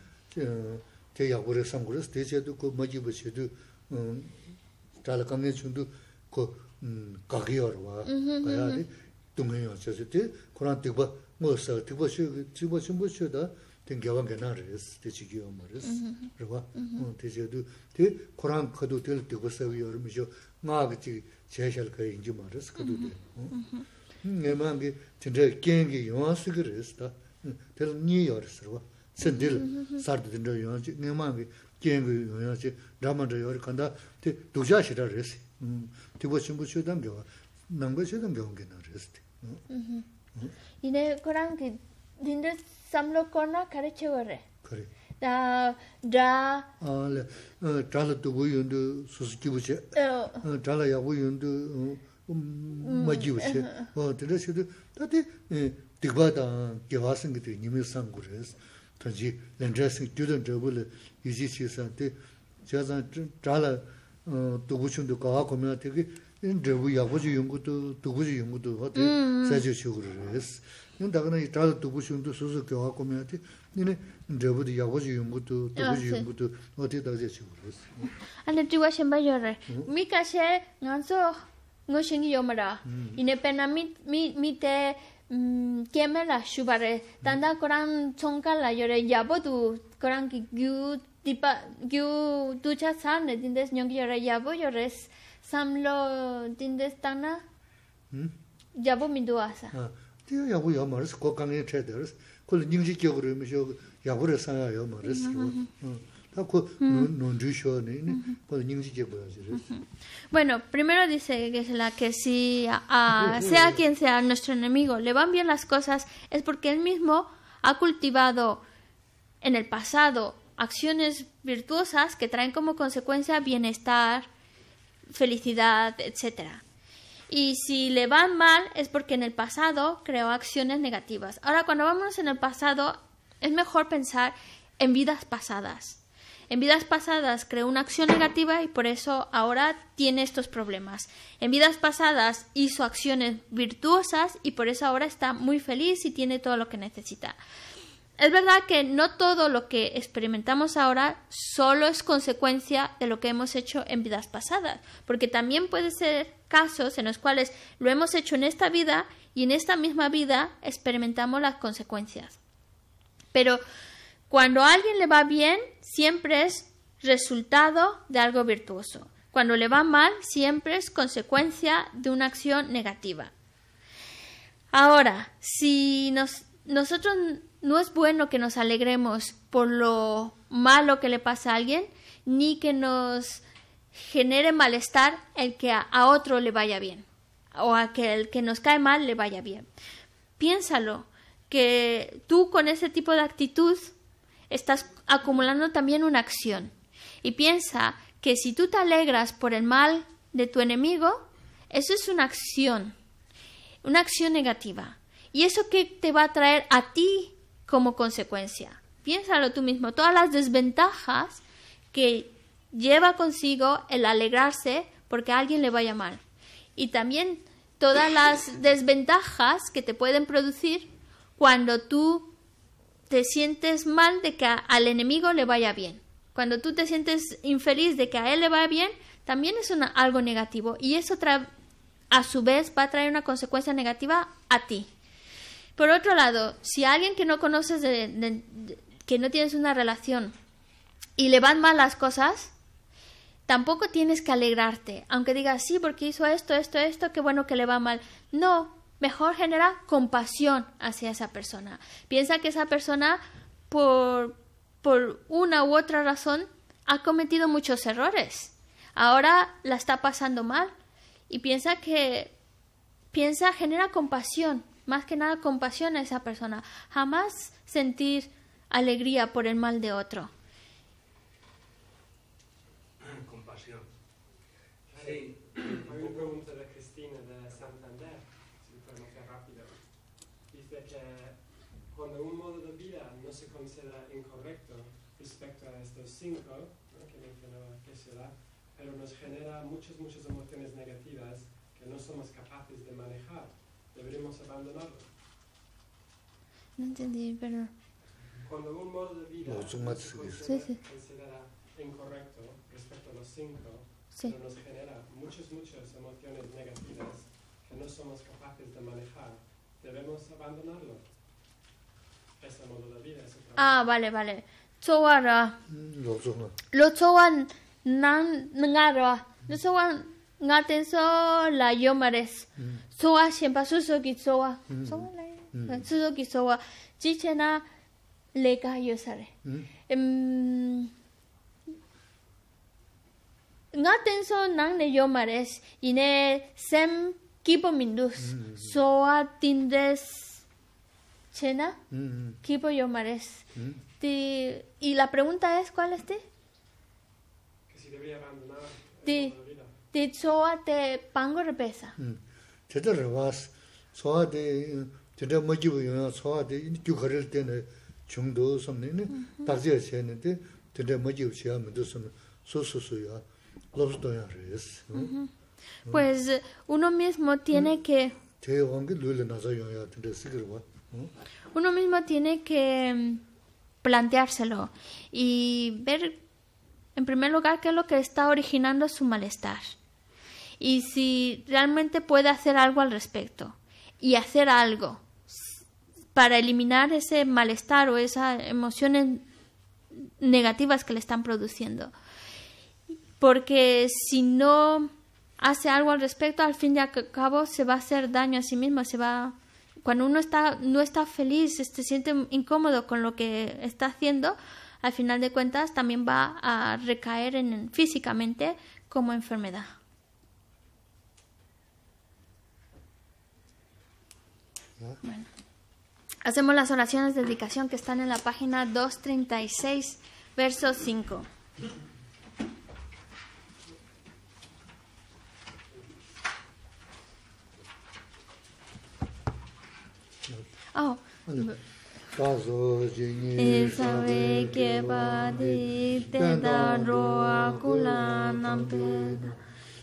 [SPEAKER 1] te yāgu rē sāṅgu rē sā te che tu kō mā jīpa che tu tālā kāngi chūn tu kō kāgī yā rwa kāyā rē tūngi yā che se tēr nī yōrī sīrwa, sēn dīl sārdi dīndrā yōrī, ngē māngi jēngi yōrī, dhāma 음 yōrī, kāndā tē dukjā shirā rēsī, mm. tē bō shimbō shiodam gyōwa, nāngbā shiodam gyōng gyōna rēsī tē. Mm.
[SPEAKER 2] Mm-hmm. Mm. Yīne kōrāng kī dīndrā samlō kōrna kārē chē wā rē? Kārē. Dā, dhā?
[SPEAKER 1] Ā, 디바다 기와스 그 니미상 그레스 토지 렌제스 튜던 저블 유지시스한테 제가 잘 도구춘도 가고 그러면 되게 인드부 야부지 연구도 도구지 연구도 하되 사주 식으로 그레스 윤다가나 이 따라 도구춘도 소소 교화 커뮤니티 네네 인드부도 야부지 연구도 도구지 연구도 어디 따라 사주 식으로 그레스
[SPEAKER 2] 안에 뒤가 심바여 미카셰 간소 ཁས ཁས ཁས ཁས ཁས kemela shubare tanda koran chonka la yore yabo du koran ki gyu tipa gyu tu cha san de tindes nyong ki yore yabo yore samlo tindes tana hmm? yabo min du asa
[SPEAKER 1] ti yabo yo ye che de ningji kyo gure mi yo yabo re sa yo
[SPEAKER 2] Bueno, primero dice que es la que si sea quien sea nuestro enemigo le van bien las cosas es porque él mismo ha cultivado en el pasado acciones virtuosas que traen como consecuencia bienestar, felicidad, etcétera. Y si le van mal es porque en el pasado creó acciones negativas. Ahora, cuando vamos en el pasado, es mejor pensar en vidas pasadas en vidas pasadas creó una acción negativa y por eso ahora tiene estos problemas. En vidas pasadas hizo acciones virtuosas y por eso ahora está muy feliz y tiene todo lo que necesita. Es verdad que no todo lo que experimentamos ahora solo es consecuencia de lo que hemos hecho en vidas pasadas, porque también puede ser casos en los cuales lo hemos hecho en esta vida y en esta misma vida experimentamos las consecuencias. Pero cuando a alguien le va bien, siempre es resultado de algo virtuoso. Cuando le va mal, siempre es consecuencia de una acción negativa. Ahora, si nos, nosotros no es bueno que nos alegremos por lo malo que le pasa a alguien, ni que nos genere malestar el que a, a otro le vaya bien, o a que el que nos cae mal le vaya bien. Piénsalo, que tú con ese tipo de actitud estás acumulando también una acción. Y piensa que si tú te alegras por el mal de tu enemigo, eso es una acción, una acción negativa. ¿Y eso qué te va a traer a ti como consecuencia? Piénsalo tú mismo, todas las desventajas que lleva consigo el alegrarse porque a alguien le vaya mal. Y también todas las desventajas que te pueden producir cuando tú te sientes mal de que al enemigo le vaya bien. Cuando tú te sientes infeliz de que a él le vaya bien, también es algo negativo y eso a su vez va a traer una consecuencia negativa a ti. Por otro lado, si alguien que no conoces, que no tienes una relación y le van mal las cosas, tampoco tienes que alegrarte, aunque digas sí, porque hizo esto, esto, esto, qué bueno que le va mal. No, mejor genera compasión hacia esa persona. Piensa que esa persona, por, una u otra razón, ha cometido muchos errores. Ahora la está pasando mal. Y piensa que, piensa, genera compasión, más que nada compasión a esa persona. Jamás sentir alegría por el mal de otro. No entendí, pero...
[SPEAKER 4] Cuando un modo de vida no, se considera, sí, sí. considera incorrecto respecto a los cinco, sí. nos genera muchas, muchas emociones negativas que no somos capaces de manejar, debemos abandonarlo.
[SPEAKER 1] Ese modo de vida, ese
[SPEAKER 2] Ah, vale, vale. Chowara.
[SPEAKER 1] Mm, lo chowara.
[SPEAKER 2] Lo chowara. Nan ngara. Lo chowara. Ngaten so la yomares. Mm. Soa siempre suso ki Chowa,
[SPEAKER 1] mm. Soa la
[SPEAKER 2] その時そうはちっちゃな例が発表され、うん、nga tenso nang ne yo mares ine sem kipo mindus mm, mm, mm. soa tindes chena kipo yo mares y la pregunta es cuál es ti
[SPEAKER 4] que si debería abandonar
[SPEAKER 2] ti ti soa te pango repesa
[SPEAKER 1] te te rebas soa de pues
[SPEAKER 2] uno mismo tiene que uno mismo tiene que planteárselo y ver en primer lugar qué es lo que está originando su malestar y si realmente puede hacer algo al respecto y hacer algo para eliminar ese malestar o esas emociones negativas que le están produciendo. Porque si no hace algo al respecto, al fin y al cabo se va a hacer daño a sí mismo, se va cuando uno está no está feliz, se siente incómodo con lo que está haciendo, al final de cuentas también va a recaer en, físicamente como enfermedad. Bueno. Hacemos las oraciones de dedicación que están en la página 236, verso 5.
[SPEAKER 3] Oh.
[SPEAKER 1] sabe que va roa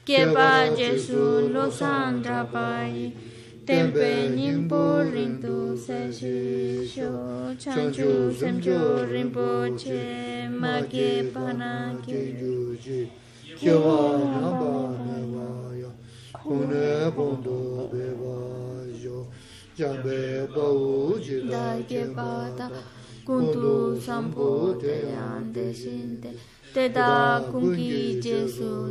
[SPEAKER 1] Que
[SPEAKER 3] los tenpe nimpo rindu
[SPEAKER 1] sashi sho, chanchu semchu rinpo che, magye panake ju ji, kyo wa namba kune pondo be wa yo, jambe pa u ji la
[SPEAKER 3] te yande shinte, te da kungki je su